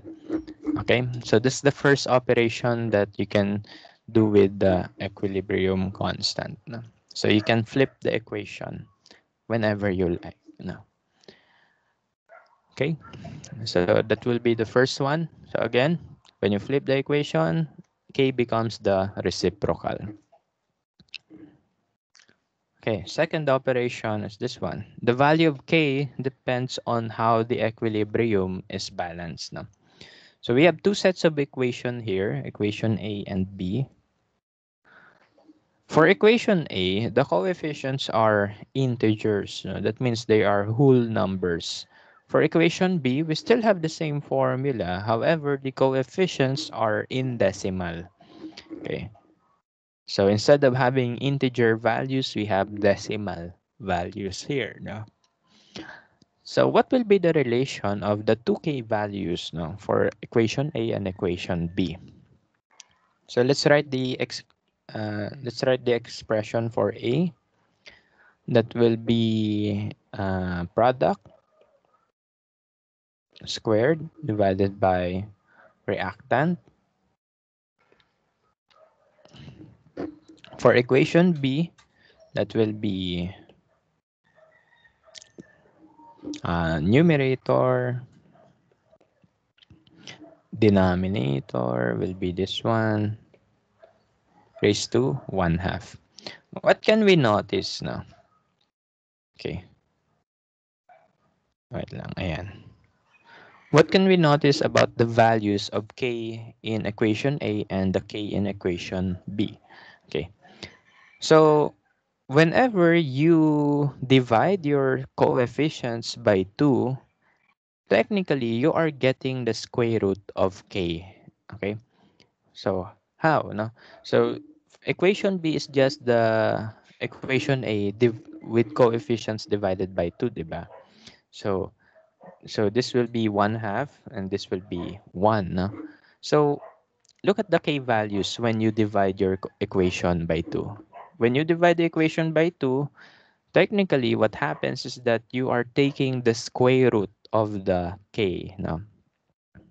A: Okay, so this is the first operation that you can do with the equilibrium constant. So you can flip the equation whenever you like. No. Okay, so that will be the first one. So again, when you flip the equation, k becomes the reciprocal. Okay, second operation is this one. The value of k depends on how the equilibrium is balanced. No? So we have two sets of equation here, equation A and B. For equation A, the coefficients are integers. No? That means they are whole numbers. For equation B, we still have the same formula. However, the coefficients are in decimal. Okay, so instead of having integer values, we have decimal values here. No? So what will be the relation of the 2k values no, for equation A and equation B? So let's write the ex uh, let's write the expression for A. That will be uh, product squared divided by reactant For equation B, that will be uh, numerator, denominator will be this one, raised to 1 half. What can we notice now? Okay. Wait lang, ayan. What can we notice about the values of k in equation A and the k in equation B? Okay. So whenever you divide your coefficients by 2, technically you are getting the square root of k. Okay, so how? No, so equation B is just the equation A div with coefficients divided by 2, diba? So, so this will be 1 half and this will be 1. No? So look at the k values when you divide your equation by 2. When you divide the equation by 2, technically what happens is that you are taking the square root of the k. Now,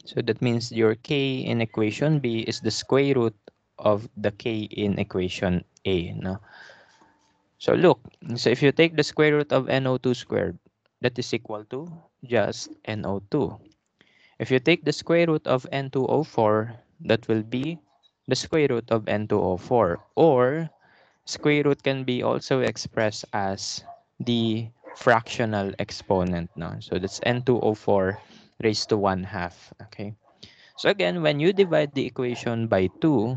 A: so that means your k in equation B is the square root of the k in equation A. No? So look, so if you take the square root of NO2 squared, that is equal to just NO2. If you take the square root of N2O4, that will be the square root of N2O4. Or square root can be also expressed as the fractional exponent. No? So that's N204 raised to 1 half. Okay. So again, when you divide the equation by 2,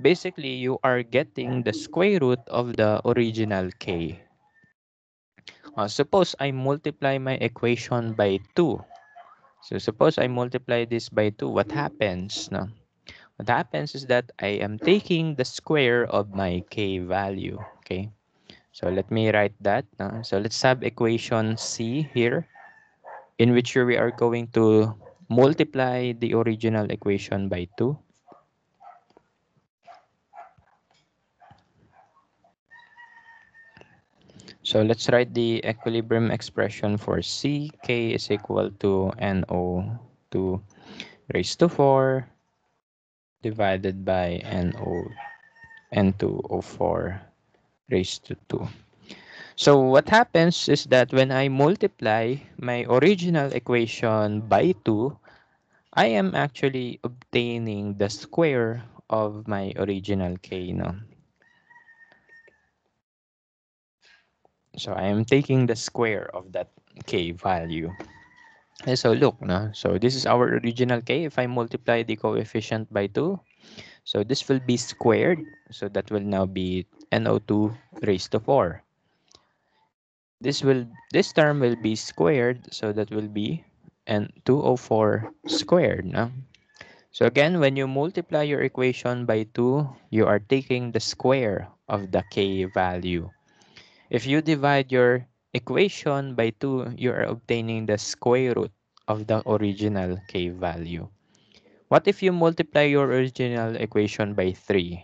A: basically you are getting the square root of the original k. Uh, suppose I multiply my equation by 2. So suppose I multiply this by 2, what happens? No? what happens is that I am taking the square of my k value, okay? So let me write that. Uh, so let's have equation C here, in which we are going to multiply the original equation by 2. So let's write the equilibrium expression for C. K is equal to NO2 raised to 4 divided by NO, N2O4 raised to 2. So what happens is that when I multiply my original equation by 2, I am actually obtaining the square of my original k. No? So I am taking the square of that k value. And eh, so look, no? so this is our original k. If I multiply the coefficient by 2, so this will be squared. So that will now be NO2 raised to 4. This will this term will be squared, so that will be N204 squared. No? So again, when you multiply your equation by 2, you are taking the square of the k value. If you divide your equation by 2, you are obtaining the square root of the original k value. What if you multiply your original equation by 3?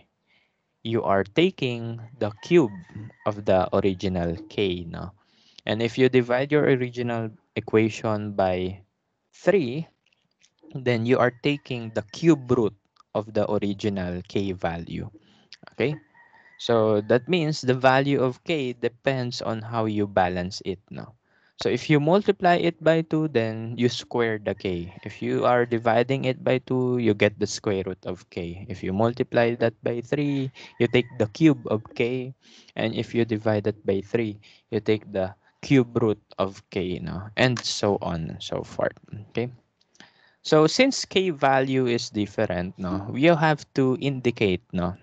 A: You are taking the cube of the original k. No? And if you divide your original equation by 3, then you are taking the cube root of the original k value. Okay? So that means the value of k depends on how you balance it now. So if you multiply it by 2, then you square the k. If you are dividing it by 2, you get the square root of k. If you multiply that by 3, you take the cube of k. And if you divide it by 3, you take the cube root of k. No? And so on and so forth. Okay. So since k value is different, no, you have to indicate no,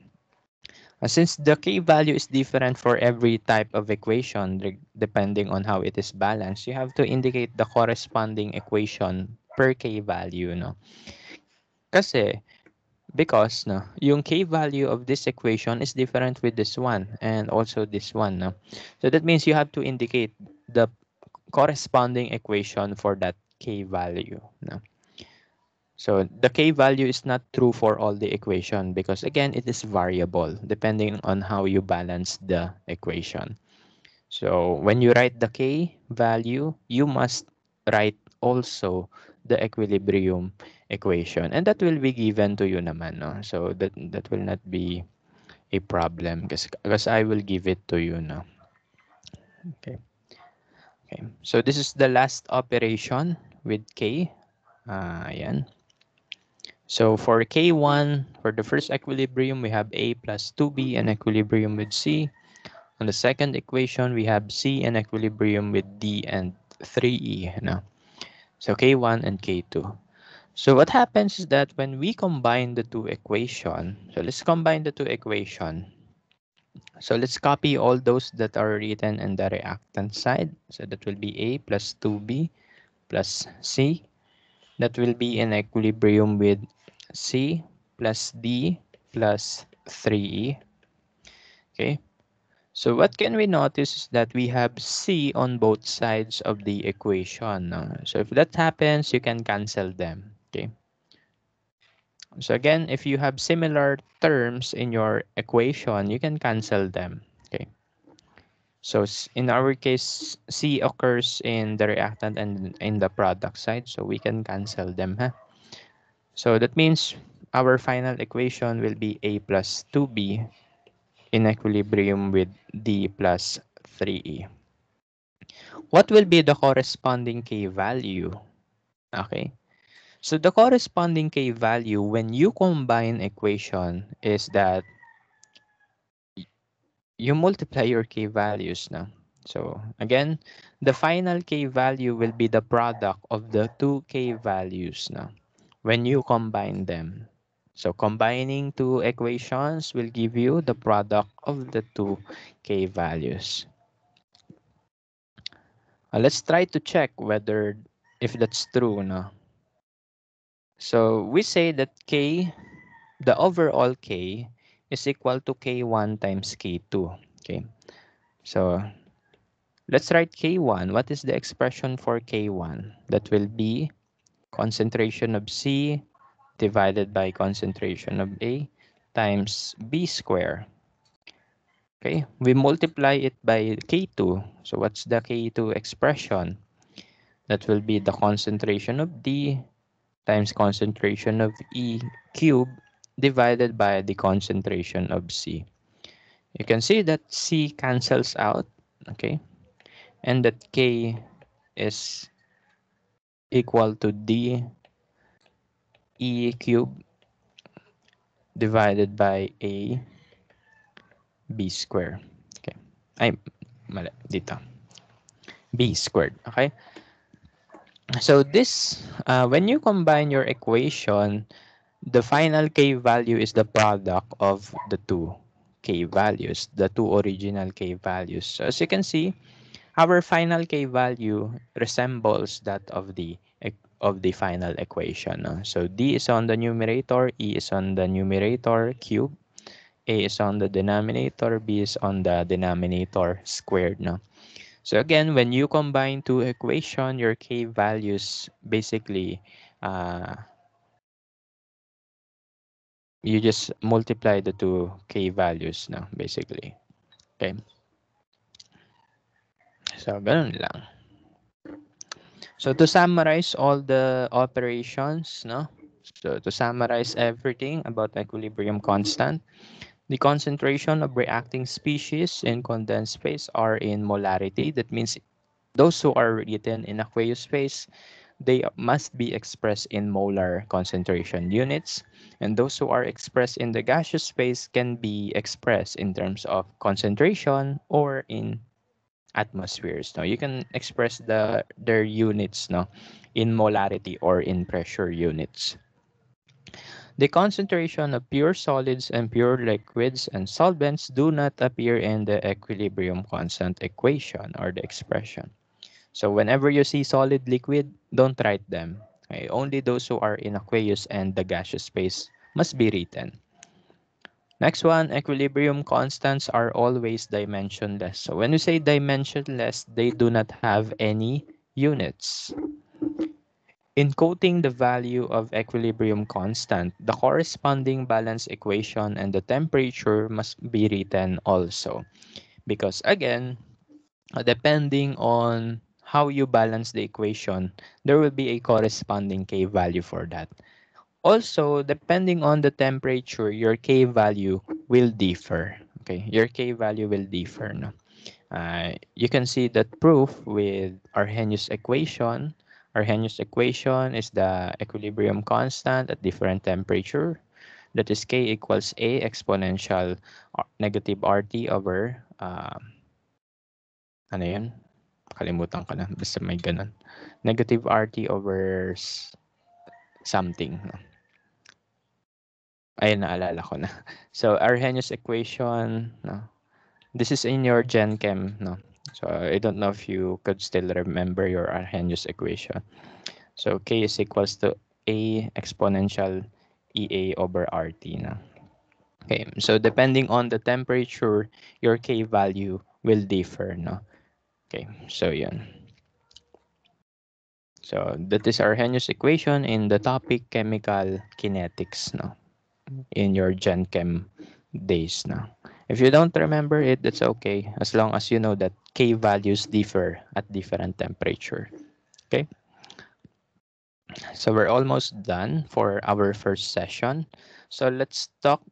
A: uh, since the k value is different for every type of equation depending on how it is balanced, you have to indicate the corresponding equation per k value. No? Kasi, because no, yung k value of this equation is different with this one and also this one. No? So that means you have to indicate the corresponding equation for that k value. No? So the k value is not true for all the equation because again, it is variable depending on how you balance the equation. So when you write the k value, you must write also the equilibrium equation and that will be given to you naman. No? So that, that will not be a problem because I will give it to you now. Okay. Okay. So this is the last operation with k. Uh, ayan. So for K1, for the first equilibrium, we have A plus 2B in equilibrium with C. On the second equation, we have C in equilibrium with D and 3E. Now, So K1 and K2. So what happens is that when we combine the two equation, so let's combine the two equation. So let's copy all those that are written in the reactant side. So that will be A plus 2B plus C that will be in equilibrium with C plus D plus Okay, so what can we notice is that we have C on both sides of the equation. So if that happens, you can cancel them. Okay. So again, if you have similar terms in your equation, you can cancel them. Okay. So in our case, C occurs in the reactant and in the product side, so we can cancel them. Huh? So that means our final equation will be a plus 2b in equilibrium with d plus 3e. What will be the corresponding k value? Okay, so the corresponding k value when you combine equation is that you multiply your k values now. So again, the final k value will be the product of the two k values now when you combine them. So combining two equations will give you the product of the two k values. Uh, let's try to check whether if that's true. No? So we say that k, the overall k, is equal to k1 times k2. Okay, so let's write k1. What is the expression for k1? That will be concentration of C divided by concentration of A times B square. Okay, we multiply it by K2. So what's the K2 expression? That will be the concentration of D times concentration of E cube divided by the concentration of C. You can see that C cancels out, okay? And that K is equal to d e cubed divided by a b square. Okay. I'm. mali. Dito. b squared. Okay. So this, uh, when you combine your equation, the final k value is the product of the two k values, the two original k values. So as you can see, our final k value resembles that of the of the final equation. So d is on the numerator, e is on the numerator cube, a is on the denominator, b is on the denominator squared. No? So again, when you combine two equation, your k values basically uh, you just multiply the two k values now basically okay so, ganun lang. So, to summarize all the operations, no? So, to summarize everything about equilibrium constant, the concentration of reacting species in condensed space are in molarity. That means those who are written in aqueous phase, they must be expressed in molar concentration units. And those who are expressed in the gaseous phase can be expressed in terms of concentration or in atmospheres no you can express the their units no in molarity or in pressure units the concentration of pure solids and pure liquids and solvents do not appear in the equilibrium constant equation or the expression so whenever you see solid liquid don't write them okay? only those who are in aqueous and the gaseous space must be written Next one, equilibrium constants are always dimensionless. So when we say dimensionless, they do not have any units. In quoting the value of equilibrium constant, the corresponding balance equation and the temperature must be written also. Because again, depending on how you balance the equation, there will be a corresponding K value for that. Also, depending on the temperature, your K value will differ. Okay, your K value will differ. No? Uh, you can see that proof with Arrhenius equation. Arrhenius equation is the equilibrium constant at different temperature. That is K equals A exponential negative RT over uh, ano yun? Kalimutan ko na. Basta may ganun. Negative RT over something. No? Ayun, naalala ko na. So, Arrhenius equation, no? This is in your Gen Chem, no? So, I don't know if you could still remember your Arrhenius equation. So, K is equals to A exponential EA over RT, no? Okay, so depending on the temperature, your K value will differ, no? Okay, so yun. So, that is Arrhenius equation in the topic chemical kinetics, no? in your Gen Chem days now, If you don't remember it, that's okay as long as you know that K values differ at different temperature. Okay? So we're almost done for our first session. So let's talk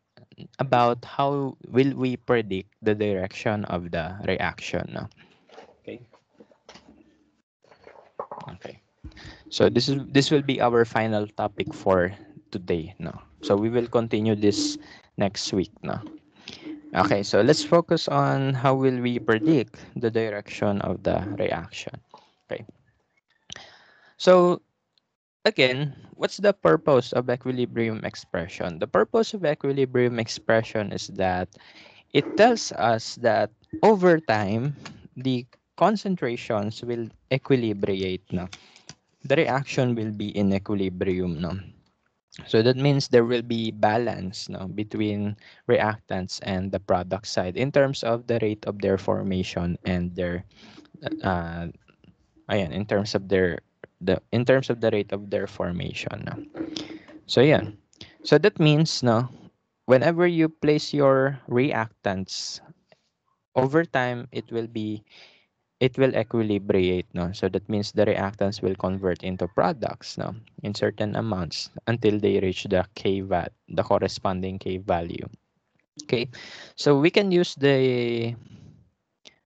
A: about how will we predict the direction of the reaction. Okay. Okay. So this is this will be our final topic for today no so we will continue this next week no okay so let's focus on how will we predict the direction of the reaction okay so again what's the purpose of equilibrium expression the purpose of equilibrium expression is that it tells us that over time the concentrations will equilibrate no the reaction will be in equilibrium no so that means there will be balance no, between reactants and the product side in terms of the rate of their formation and their uh, uh ayan, in terms of their the in terms of the rate of their formation. No. So yeah. So that means no, whenever you place your reactants over time it will be it will equilibrate no so that means the reactants will convert into products no in certain amounts until they reach the k value, the corresponding k value okay so we can use the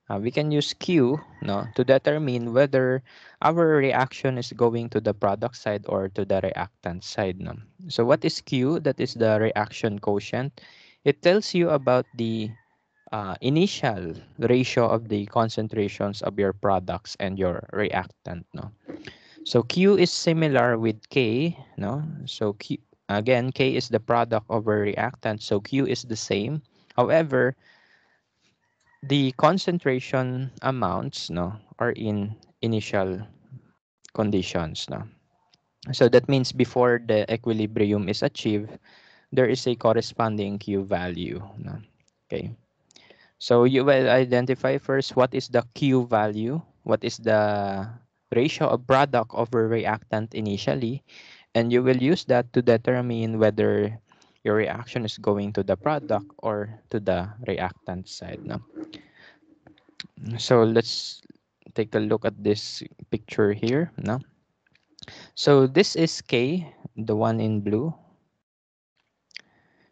A: uh, we can use q no to determine whether our reaction is going to the product side or to the reactant side no so what is q that is the reaction quotient it tells you about the uh, initial ratio of the concentrations of your products and your reactant. No? So Q is similar with K. No? So Q, again, K is the product of a reactant. So Q is the same. However, the concentration amounts no, are in initial conditions. No? So that means before the equilibrium is achieved, there is a corresponding Q value. No? Okay. So you will identify first what is the Q value, what is the ratio of product over reactant initially, and you will use that to determine whether your reaction is going to the product or to the reactant side. No? So let's take a look at this picture here. No? So this is K, the one in blue,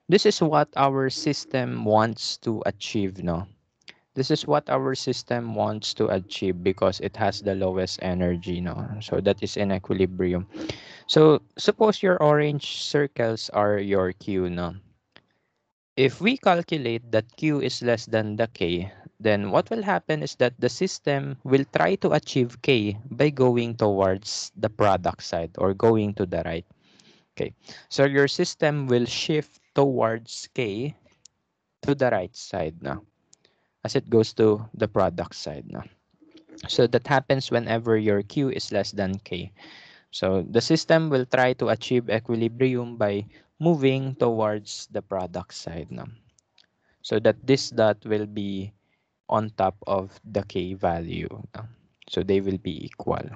A: this is what our system wants to achieve no this is what our system wants to achieve because it has the lowest energy no so that is in equilibrium so suppose your orange circles are your q no if we calculate that q is less than the k then what will happen is that the system will try to achieve k by going towards the product side or going to the right okay so your system will shift towards K to the right side na as it goes to the product side na. So that happens whenever your Q is less than K. So the system will try to achieve equilibrium by moving towards the product side na. So that this dot will be on top of the K value. Na. So they will be equal.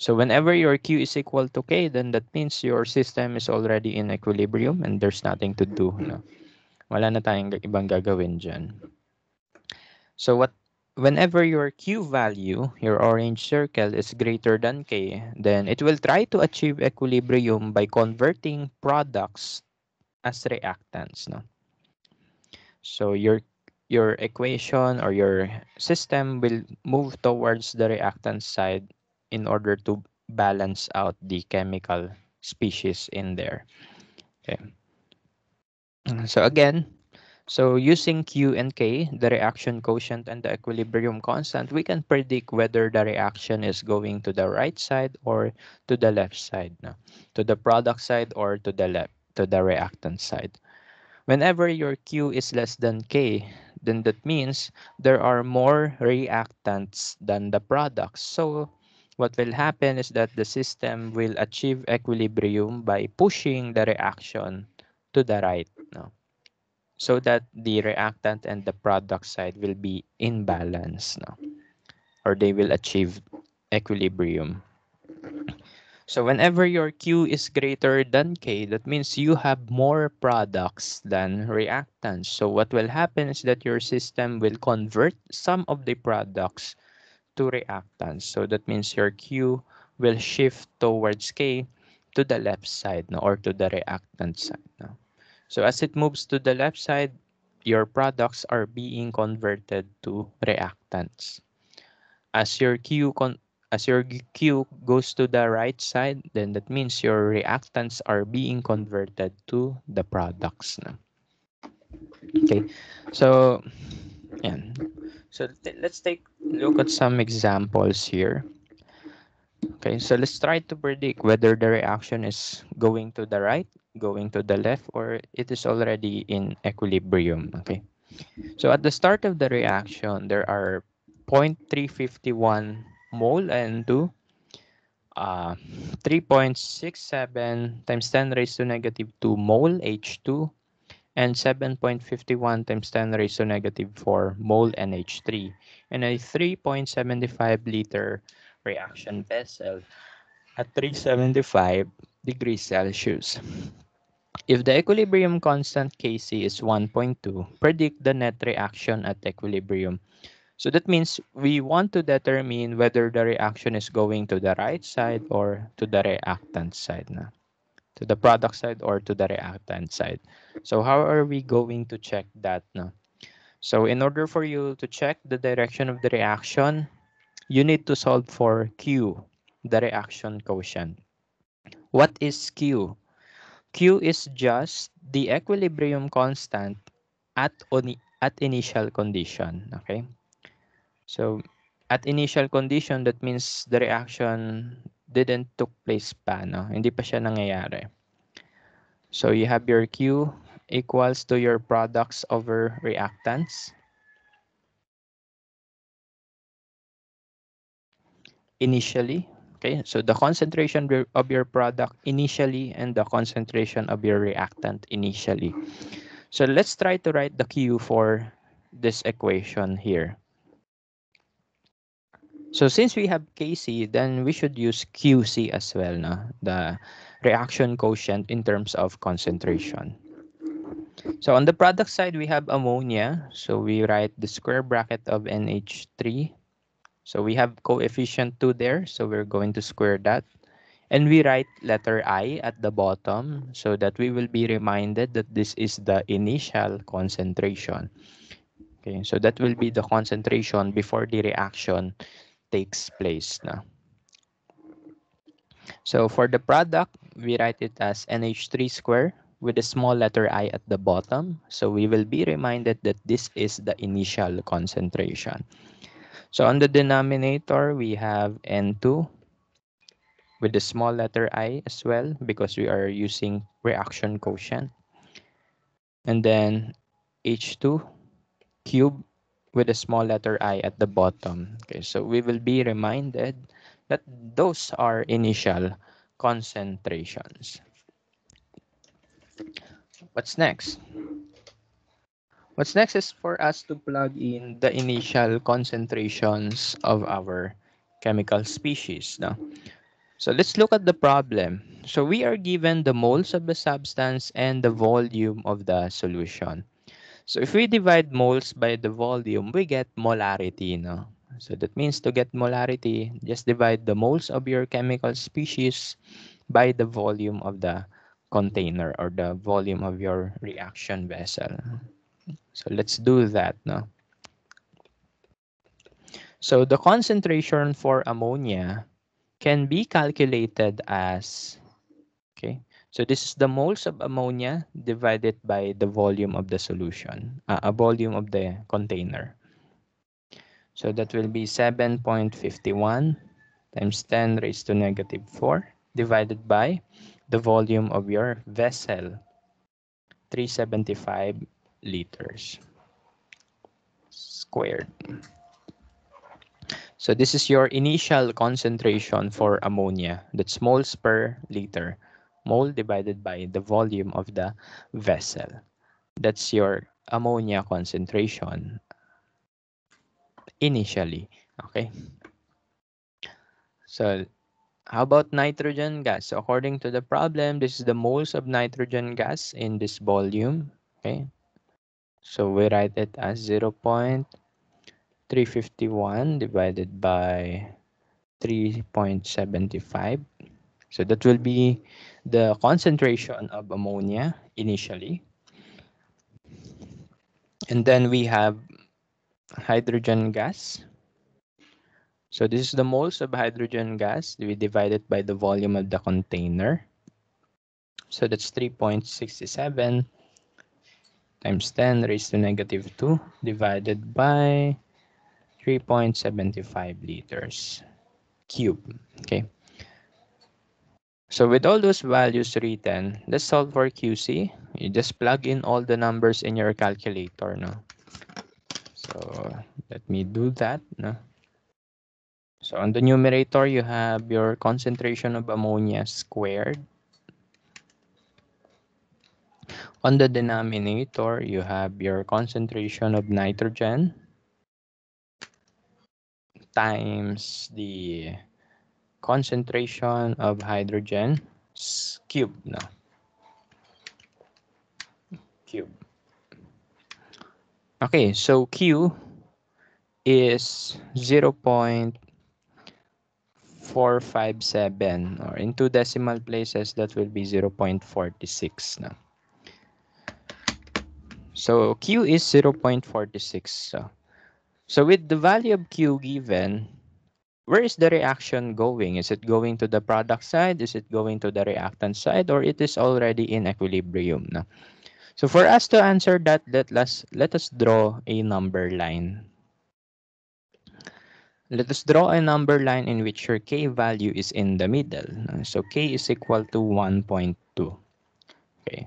A: So whenever your Q is equal to K, then that means your system is already in equilibrium and there's nothing to do. No? Wala na tayong ibang gagawin dyan. So what whenever your Q value, your orange circle, is greater than K, then it will try to achieve equilibrium by converting products as reactants. No? So your your equation or your system will move towards the reactant side in order to balance out the chemical species in there. Okay. So again, so using Q and K, the reaction quotient and the equilibrium constant, we can predict whether the reaction is going to the right side or to the left side, no? to the product side or to the left, to the reactant side. Whenever your Q is less than K, then that means there are more reactants than the products. So what will happen is that the system will achieve equilibrium by pushing the reaction to the right no? so that the reactant and the product side will be in balance no? or they will achieve equilibrium. So whenever your Q is greater than K, that means you have more products than reactants. So what will happen is that your system will convert some of the products to reactants. So that means your Q will shift towards K to the left side no, or to the reactant side. No? So as it moves to the left side, your products are being converted to reactants. As your Q as your Q goes to the right side, then that means your reactants are being converted to the products. No? Okay, so Yeah. So let's take look at some examples here. Okay, so let's try to predict whether the reaction is going to the right, going to the left, or it is already in equilibrium. Okay, so at the start of the reaction, there are 0.351 mole and 2 uh, 3.67 times 10 raised to negative 2 mole H2 and 7.51 times 10 raised to negative 4 mole NH3 in a 3.75 liter reaction vessel at 375 degrees Celsius. If the equilibrium constant Kc is 1.2, predict the net reaction at equilibrium. So that means we want to determine whether the reaction is going to the right side or to the reactant side. Na to the product side or to the reactant side. So how are we going to check that? No? So in order for you to check the direction of the reaction, you need to solve for Q, the reaction quotient. What is Q? Q is just the equilibrium constant at, at initial condition, okay? So at initial condition, that means the reaction didn't took place pa, no? Hindi pa siya nangyayari. So you have your Q equals to your products over reactants. Initially, okay? So the concentration of your product initially and the concentration of your reactant initially. So let's try to write the Q for this equation here. So since we have KC, then we should use QC as well, no? the reaction quotient in terms of concentration. So on the product side, we have ammonia. So we write the square bracket of NH3. So we have coefficient 2 there. So we're going to square that. And we write letter I at the bottom so that we will be reminded that this is the initial concentration. Okay, so that will be the concentration before the reaction takes place. Na. So for the product, we write it as NH3 square with a small letter i at the bottom. So we will be reminded that this is the initial concentration. So on the denominator, we have N2 with a small letter i as well because we are using reaction quotient. And then H2 cube with a small letter I at the bottom. Okay, so we will be reminded that those are initial concentrations. What's next? What's next is for us to plug in the initial concentrations of our chemical species. Now, so let's look at the problem. So we are given the moles of the substance and the volume of the solution. So if we divide moles by the volume, we get molarity, no? So that means to get molarity, just divide the moles of your chemical species by the volume of the container or the volume of your reaction vessel. So let's do that, no? So the concentration for ammonia can be calculated as so this is the moles of ammonia divided by the volume of the solution, uh, a volume of the container. So that will be 7.51 times 10 raised to negative 4 divided by the volume of your vessel, 375 liters squared. So this is your initial concentration for ammonia, that's moles per liter mole divided by the volume of the vessel. That's your ammonia concentration initially, okay? So how about nitrogen gas? So according to the problem, this is the moles of nitrogen gas in this volume, okay? So we write it as 0 0.351 divided by 3.75. So that will be the concentration of ammonia initially. And then we have hydrogen gas. So this is the moles of hydrogen gas. We divide it by the volume of the container. So that's 3.67 times 10 raised to negative 2 divided by 3.75 liters cube. Okay. So with all those values written, let's solve for QC. You just plug in all the numbers in your calculator. No? So let me do that. No? So on the numerator, you have your concentration of ammonia squared. On the denominator, you have your concentration of nitrogen times the concentration of hydrogen cube na cube okay so q is 0.457 or in two decimal places that will be 0.46 na so q is 0.46 so so with the value of q given where is the reaction going? Is it going to the product side? Is it going to the reactant side? Or it is already in equilibrium So for us to answer that, let us, let us draw a number line. Let us draw a number line in which your k value is in the middle. So k is equal to 1.2. Okay.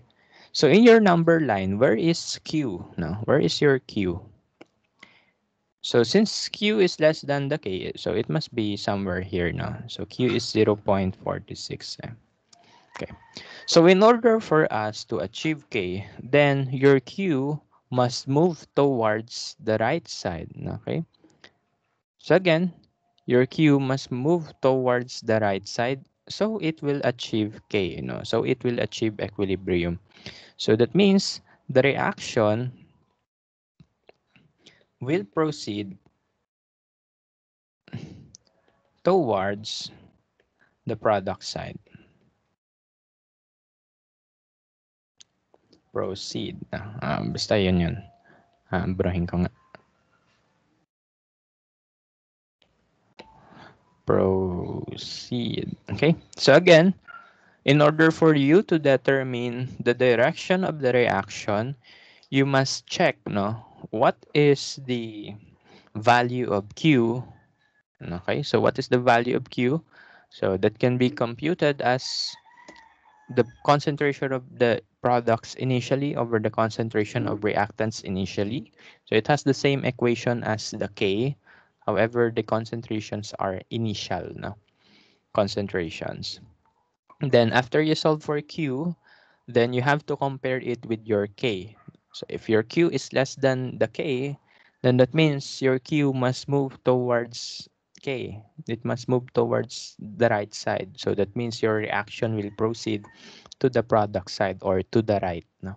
A: So in your number line, where is q? No, where is your q? So since Q is less than the K, so it must be somewhere here now. So Q is 0 0.46. Eh. Okay. So in order for us to achieve K, then your Q must move towards the right side. Okay. So again, your Q must move towards the right side. So it will achieve K, you know, so it will achieve equilibrium. So that means the reaction will proceed towards the product side.
B: Proceed. Uh, basta yun yun. Uh, ko
A: nga. Proceed. Okay, so again, in order for you to determine the direction of the reaction, you must check no, what is the value of Q? Okay, so what is the value of Q? So that can be computed as the concentration of the products initially over the concentration of reactants initially. So it has the same equation as the K. However, the concentrations are initial no? concentrations. then after you solve for Q, then you have to compare it with your K. So if your Q is less than the K, then that means your Q must move towards K. It must move towards the right side. So that means your reaction will proceed to the product side or to the right. No?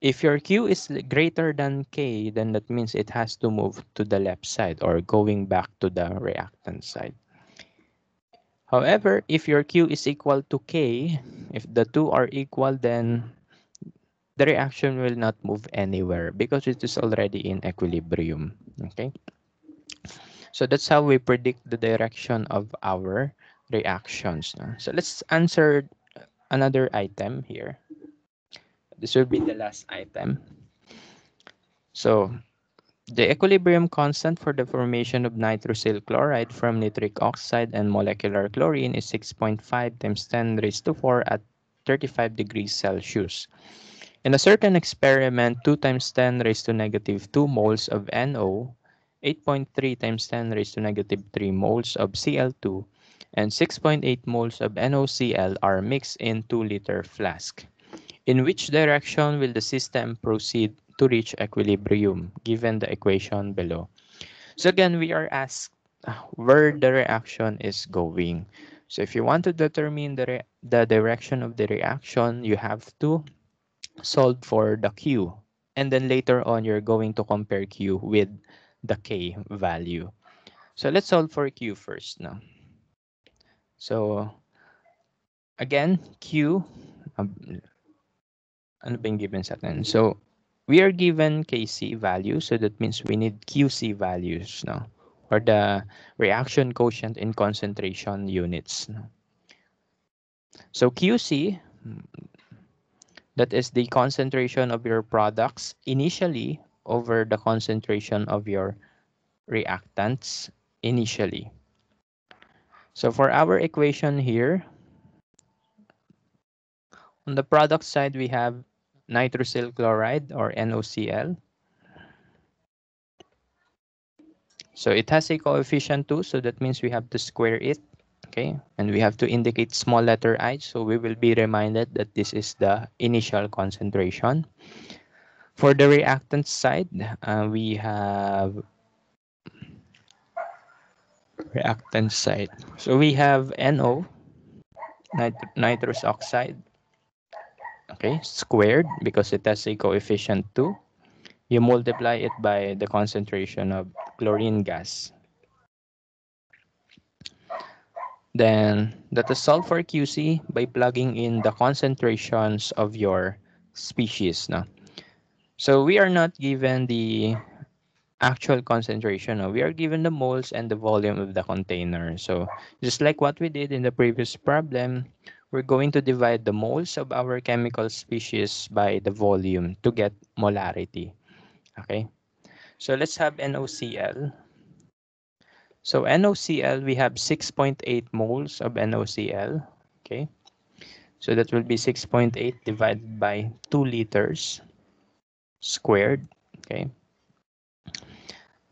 A: If your Q is greater than K, then that means it has to move to the left side or going back to the reactant side. However, if your Q is equal to K, if the two are equal, then the reaction will not move anywhere because it is already in equilibrium. Okay. So that's how we predict the direction of our reactions. So let's answer another item here. This will be the last item. So the equilibrium constant for the formation of nitrosyl chloride from nitric oxide and molecular chlorine is 6.5 times 10 raised to 4 at 35 degrees Celsius. In a certain experiment, 2 times 10 raised to negative 2 moles of NO, 8.3 times 10 raised to negative 3 moles of Cl2, and 6.8 moles of NOCl are mixed in 2-liter flask. In which direction will the system proceed to reach equilibrium, given the equation below? So again, we are asked where the reaction is going. So if you want to determine the, the direction of the reaction, you have to solved for the Q. And then later on, you're going to compare Q with the K value. So let's solve for Q first now. So again, Q, um, ano bang given sa So we are given KC value, so that means we need QC values now, or the reaction quotient in concentration units. So QC, that is the concentration of your products initially over the concentration of your reactants initially. So for our equation here, on the product side, we have nitrosyl chloride or NOCl. So it has a coefficient 2, so that means we have to square it okay? And we have to indicate small letter i, so we will be reminded that this is the initial concentration. For the reactant side, uh, we have reactant side. So we have NO, nit nitrous oxide, okay, squared because it has a coefficient 2. You multiply it by the concentration of chlorine gas, Then that is solved for QC by plugging in the concentrations of your species. No? So we are not given the actual concentration. No? We are given the moles and the volume of the container. So just like what we did in the previous problem, we're going to divide the moles of our chemical species by the volume to get molarity. Okay, so let's have NOCl. So NOCl, we have 6.8 moles of NOCl. Okay. So that will be 6.8 divided by 2 liters squared. Okay.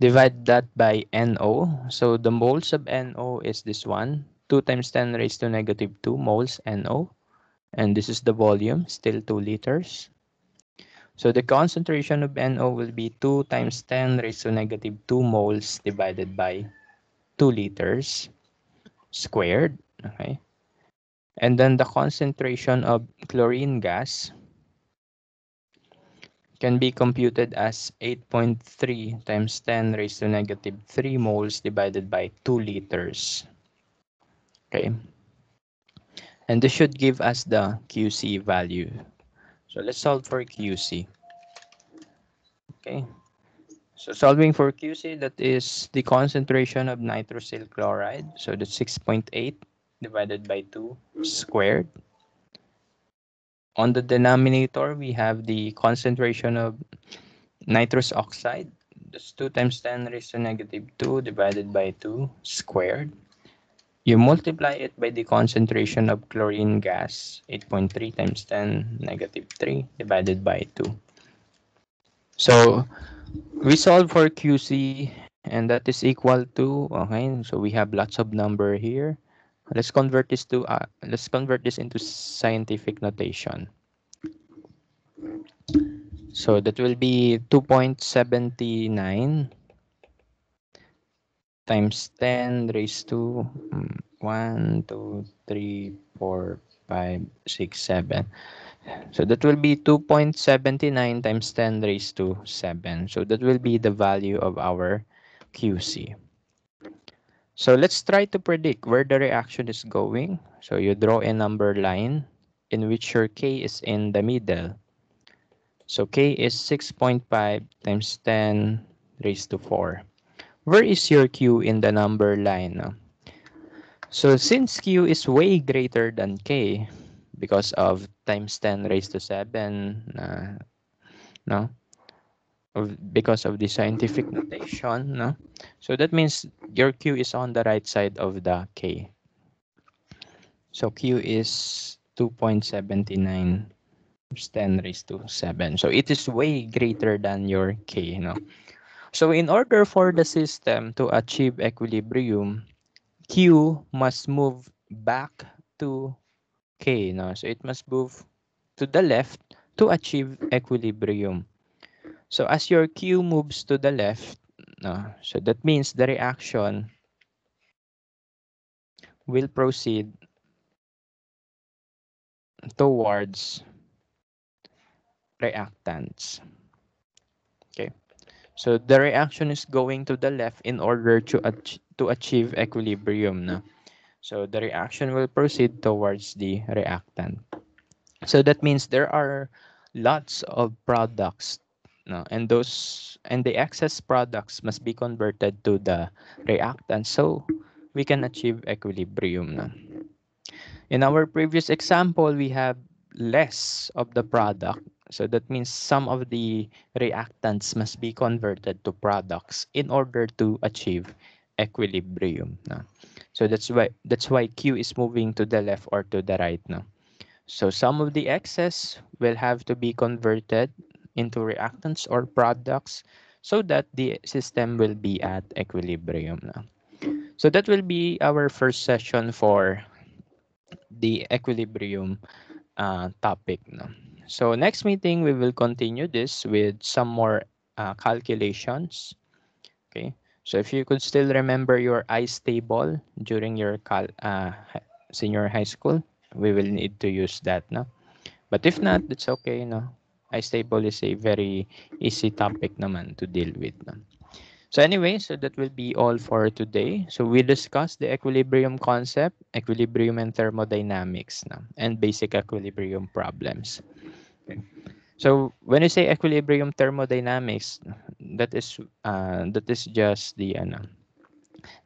A: Divide that by NO. So the moles of NO is this one. 2 times 10 raised to negative 2 moles NO. And this is the volume, still 2 liters. So the concentration of NO will be 2 times 10 raised to negative 2 moles divided by 2 liters squared. Okay. And then the concentration of chlorine gas can be computed as 8.3 times 10 raised to negative 3 moles divided by 2 liters. Okay. And this should give us the QC value. So let's solve for QC. Okay. So solving for QC, that is the concentration of nitrosyl chloride. So that's 6.8 divided by 2 squared. On the denominator, we have the concentration of nitrous oxide. That's 2 times 10 raised to negative 2 divided by 2 squared. You multiply it by the concentration of chlorine gas, 8.3 times 10 negative 3 divided by 2. So we solve for QC and that is equal to, okay, so we have lots of number here. Let's convert this to, uh, let's convert this into scientific notation. So that will be 2.79 times 10 raised to mm, 1, 2, 3, 4, 5, 6, 7. So that will be 2.79 times 10 raised to 7. So that will be the value of our QC. So let's try to predict where the reaction is going. So you draw a number line in which your K is in the middle. So K is 6.5 times 10 raised to 4. Where is your Q in the number line? So since Q is way greater than K, because of times 10 raised to 7 uh, no of, because of the scientific notation no so that means your q is on the right side of the k so q is 2.79 10 raised to 7 so it is way greater than your k no. so in order for the system to achieve equilibrium q must move back to Okay, no. so it must move to the left to achieve equilibrium. So as your Q moves to the left, no, so that means the reaction will proceed towards reactants. Okay, so the reaction is going to the left in order to, ach to achieve equilibrium. No? So the reaction will proceed towards the reactant. So that means there are lots of products no? and those and the excess products must be converted to the reactant so we can achieve equilibrium. No? In our previous example, we have less of the product. So that means some of the reactants must be converted to products in order to achieve equilibrium. No? So that's why that's why Q is moving to the left or to the right now. So some of the excess will have to be converted into reactants or products so that the system will be at equilibrium now. So that will be our first session for the equilibrium uh, topic. now. So next meeting, we will continue this with some more uh, calculations. Okay. So if you could still remember your ice table during your uh, senior high school, we will need to use that. No? But if not, it's okay. No? Ice table is a very easy topic naman to deal with. No? So anyway, so that will be all for today. So we discussed the equilibrium concept, equilibrium and thermodynamics, no? and basic equilibrium problems. Okay. So when you say equilibrium thermodynamics, that is uh, that is just the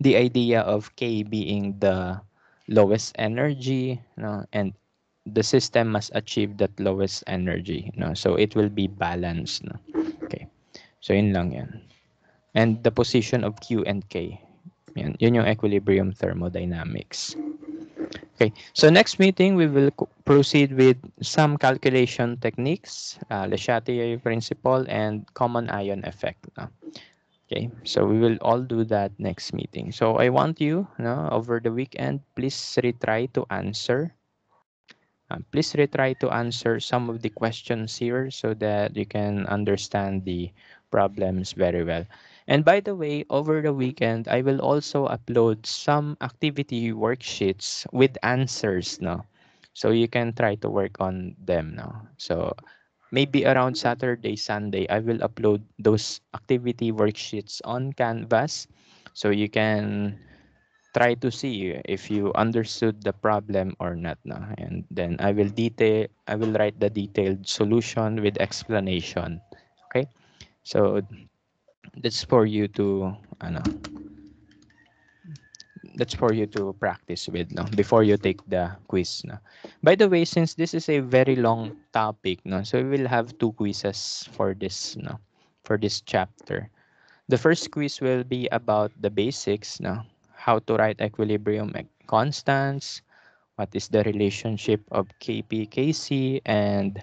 A: the idea of K being the lowest energy, you know, and the system must achieve that lowest energy. You know, so it will be balanced. You know. Okay. So in lang yan. And the position of Q and K. Yan, yun yung equilibrium thermodynamics. Okay, so next meeting we will proceed with some calculation techniques, uh, Le Chatelier principle and common ion effect. Uh, okay, so we will all do that next meeting. So I want you, you over the weekend, please retry to answer. Uh, please retry to answer some of the questions here so that you can understand the problems very well. And by the way, over the weekend, I will also upload some activity worksheets with answers now. So you can try to work on them now. So maybe around Saturday, Sunday, I will upload those activity worksheets on Canvas. So you can try to see if you understood the problem or not Now. and then i will detail i will write the detailed solution with explanation okay so that's for you to ano that's for you to practice with no before you take the quiz no by the way since this is a very long topic no so we will have two quizzes for this no for this chapter the first quiz will be about the basics no how to write equilibrium constants what is the relationship of kp kc and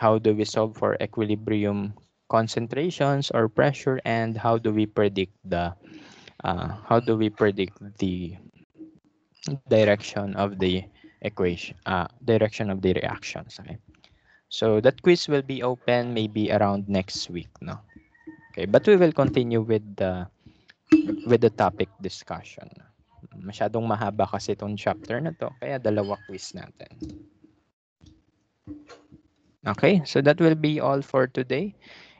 A: how do we solve for equilibrium concentrations or pressure and how do we predict the uh, how do we predict the direction of the equation uh, direction of the reactions okay so that quiz will be open maybe around next week no okay but we will continue with the with the topic discussion masyadong mahaba kasi itong chapter na to kaya dalawa quiz natin okay so that will be all for today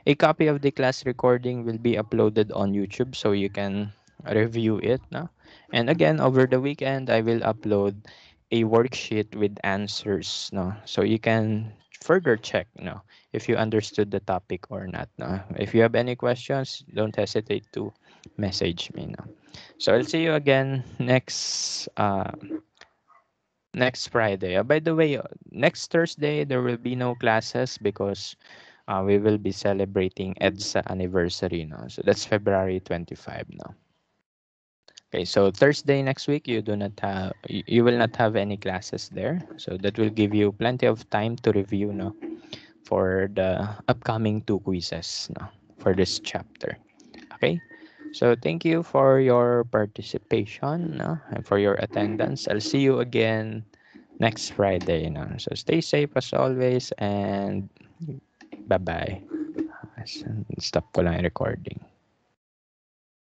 A: A copy of the class recording will be uploaded on YouTube so you can review it. No? And again, over the weekend, I will upload a worksheet with answers. No? So you can further check no, if you understood the topic or not. No? If you have any questions, don't hesitate to message me. No? So I'll see you again next uh, next Friday. Uh, by the way, uh, next Thursday, there will be no classes because uh, we will be celebrating EDSA anniversary now. So that's February 25 now. Okay, so Thursday next week, you do not have, you will not have any classes there. So that will give you plenty of time to review now for the upcoming two quizzes now for this chapter. Okay, so thank you for your participation no, and for your attendance. I'll see you again next Friday. No? So stay safe as always and Bye-bye. Stop ko lang yung recording.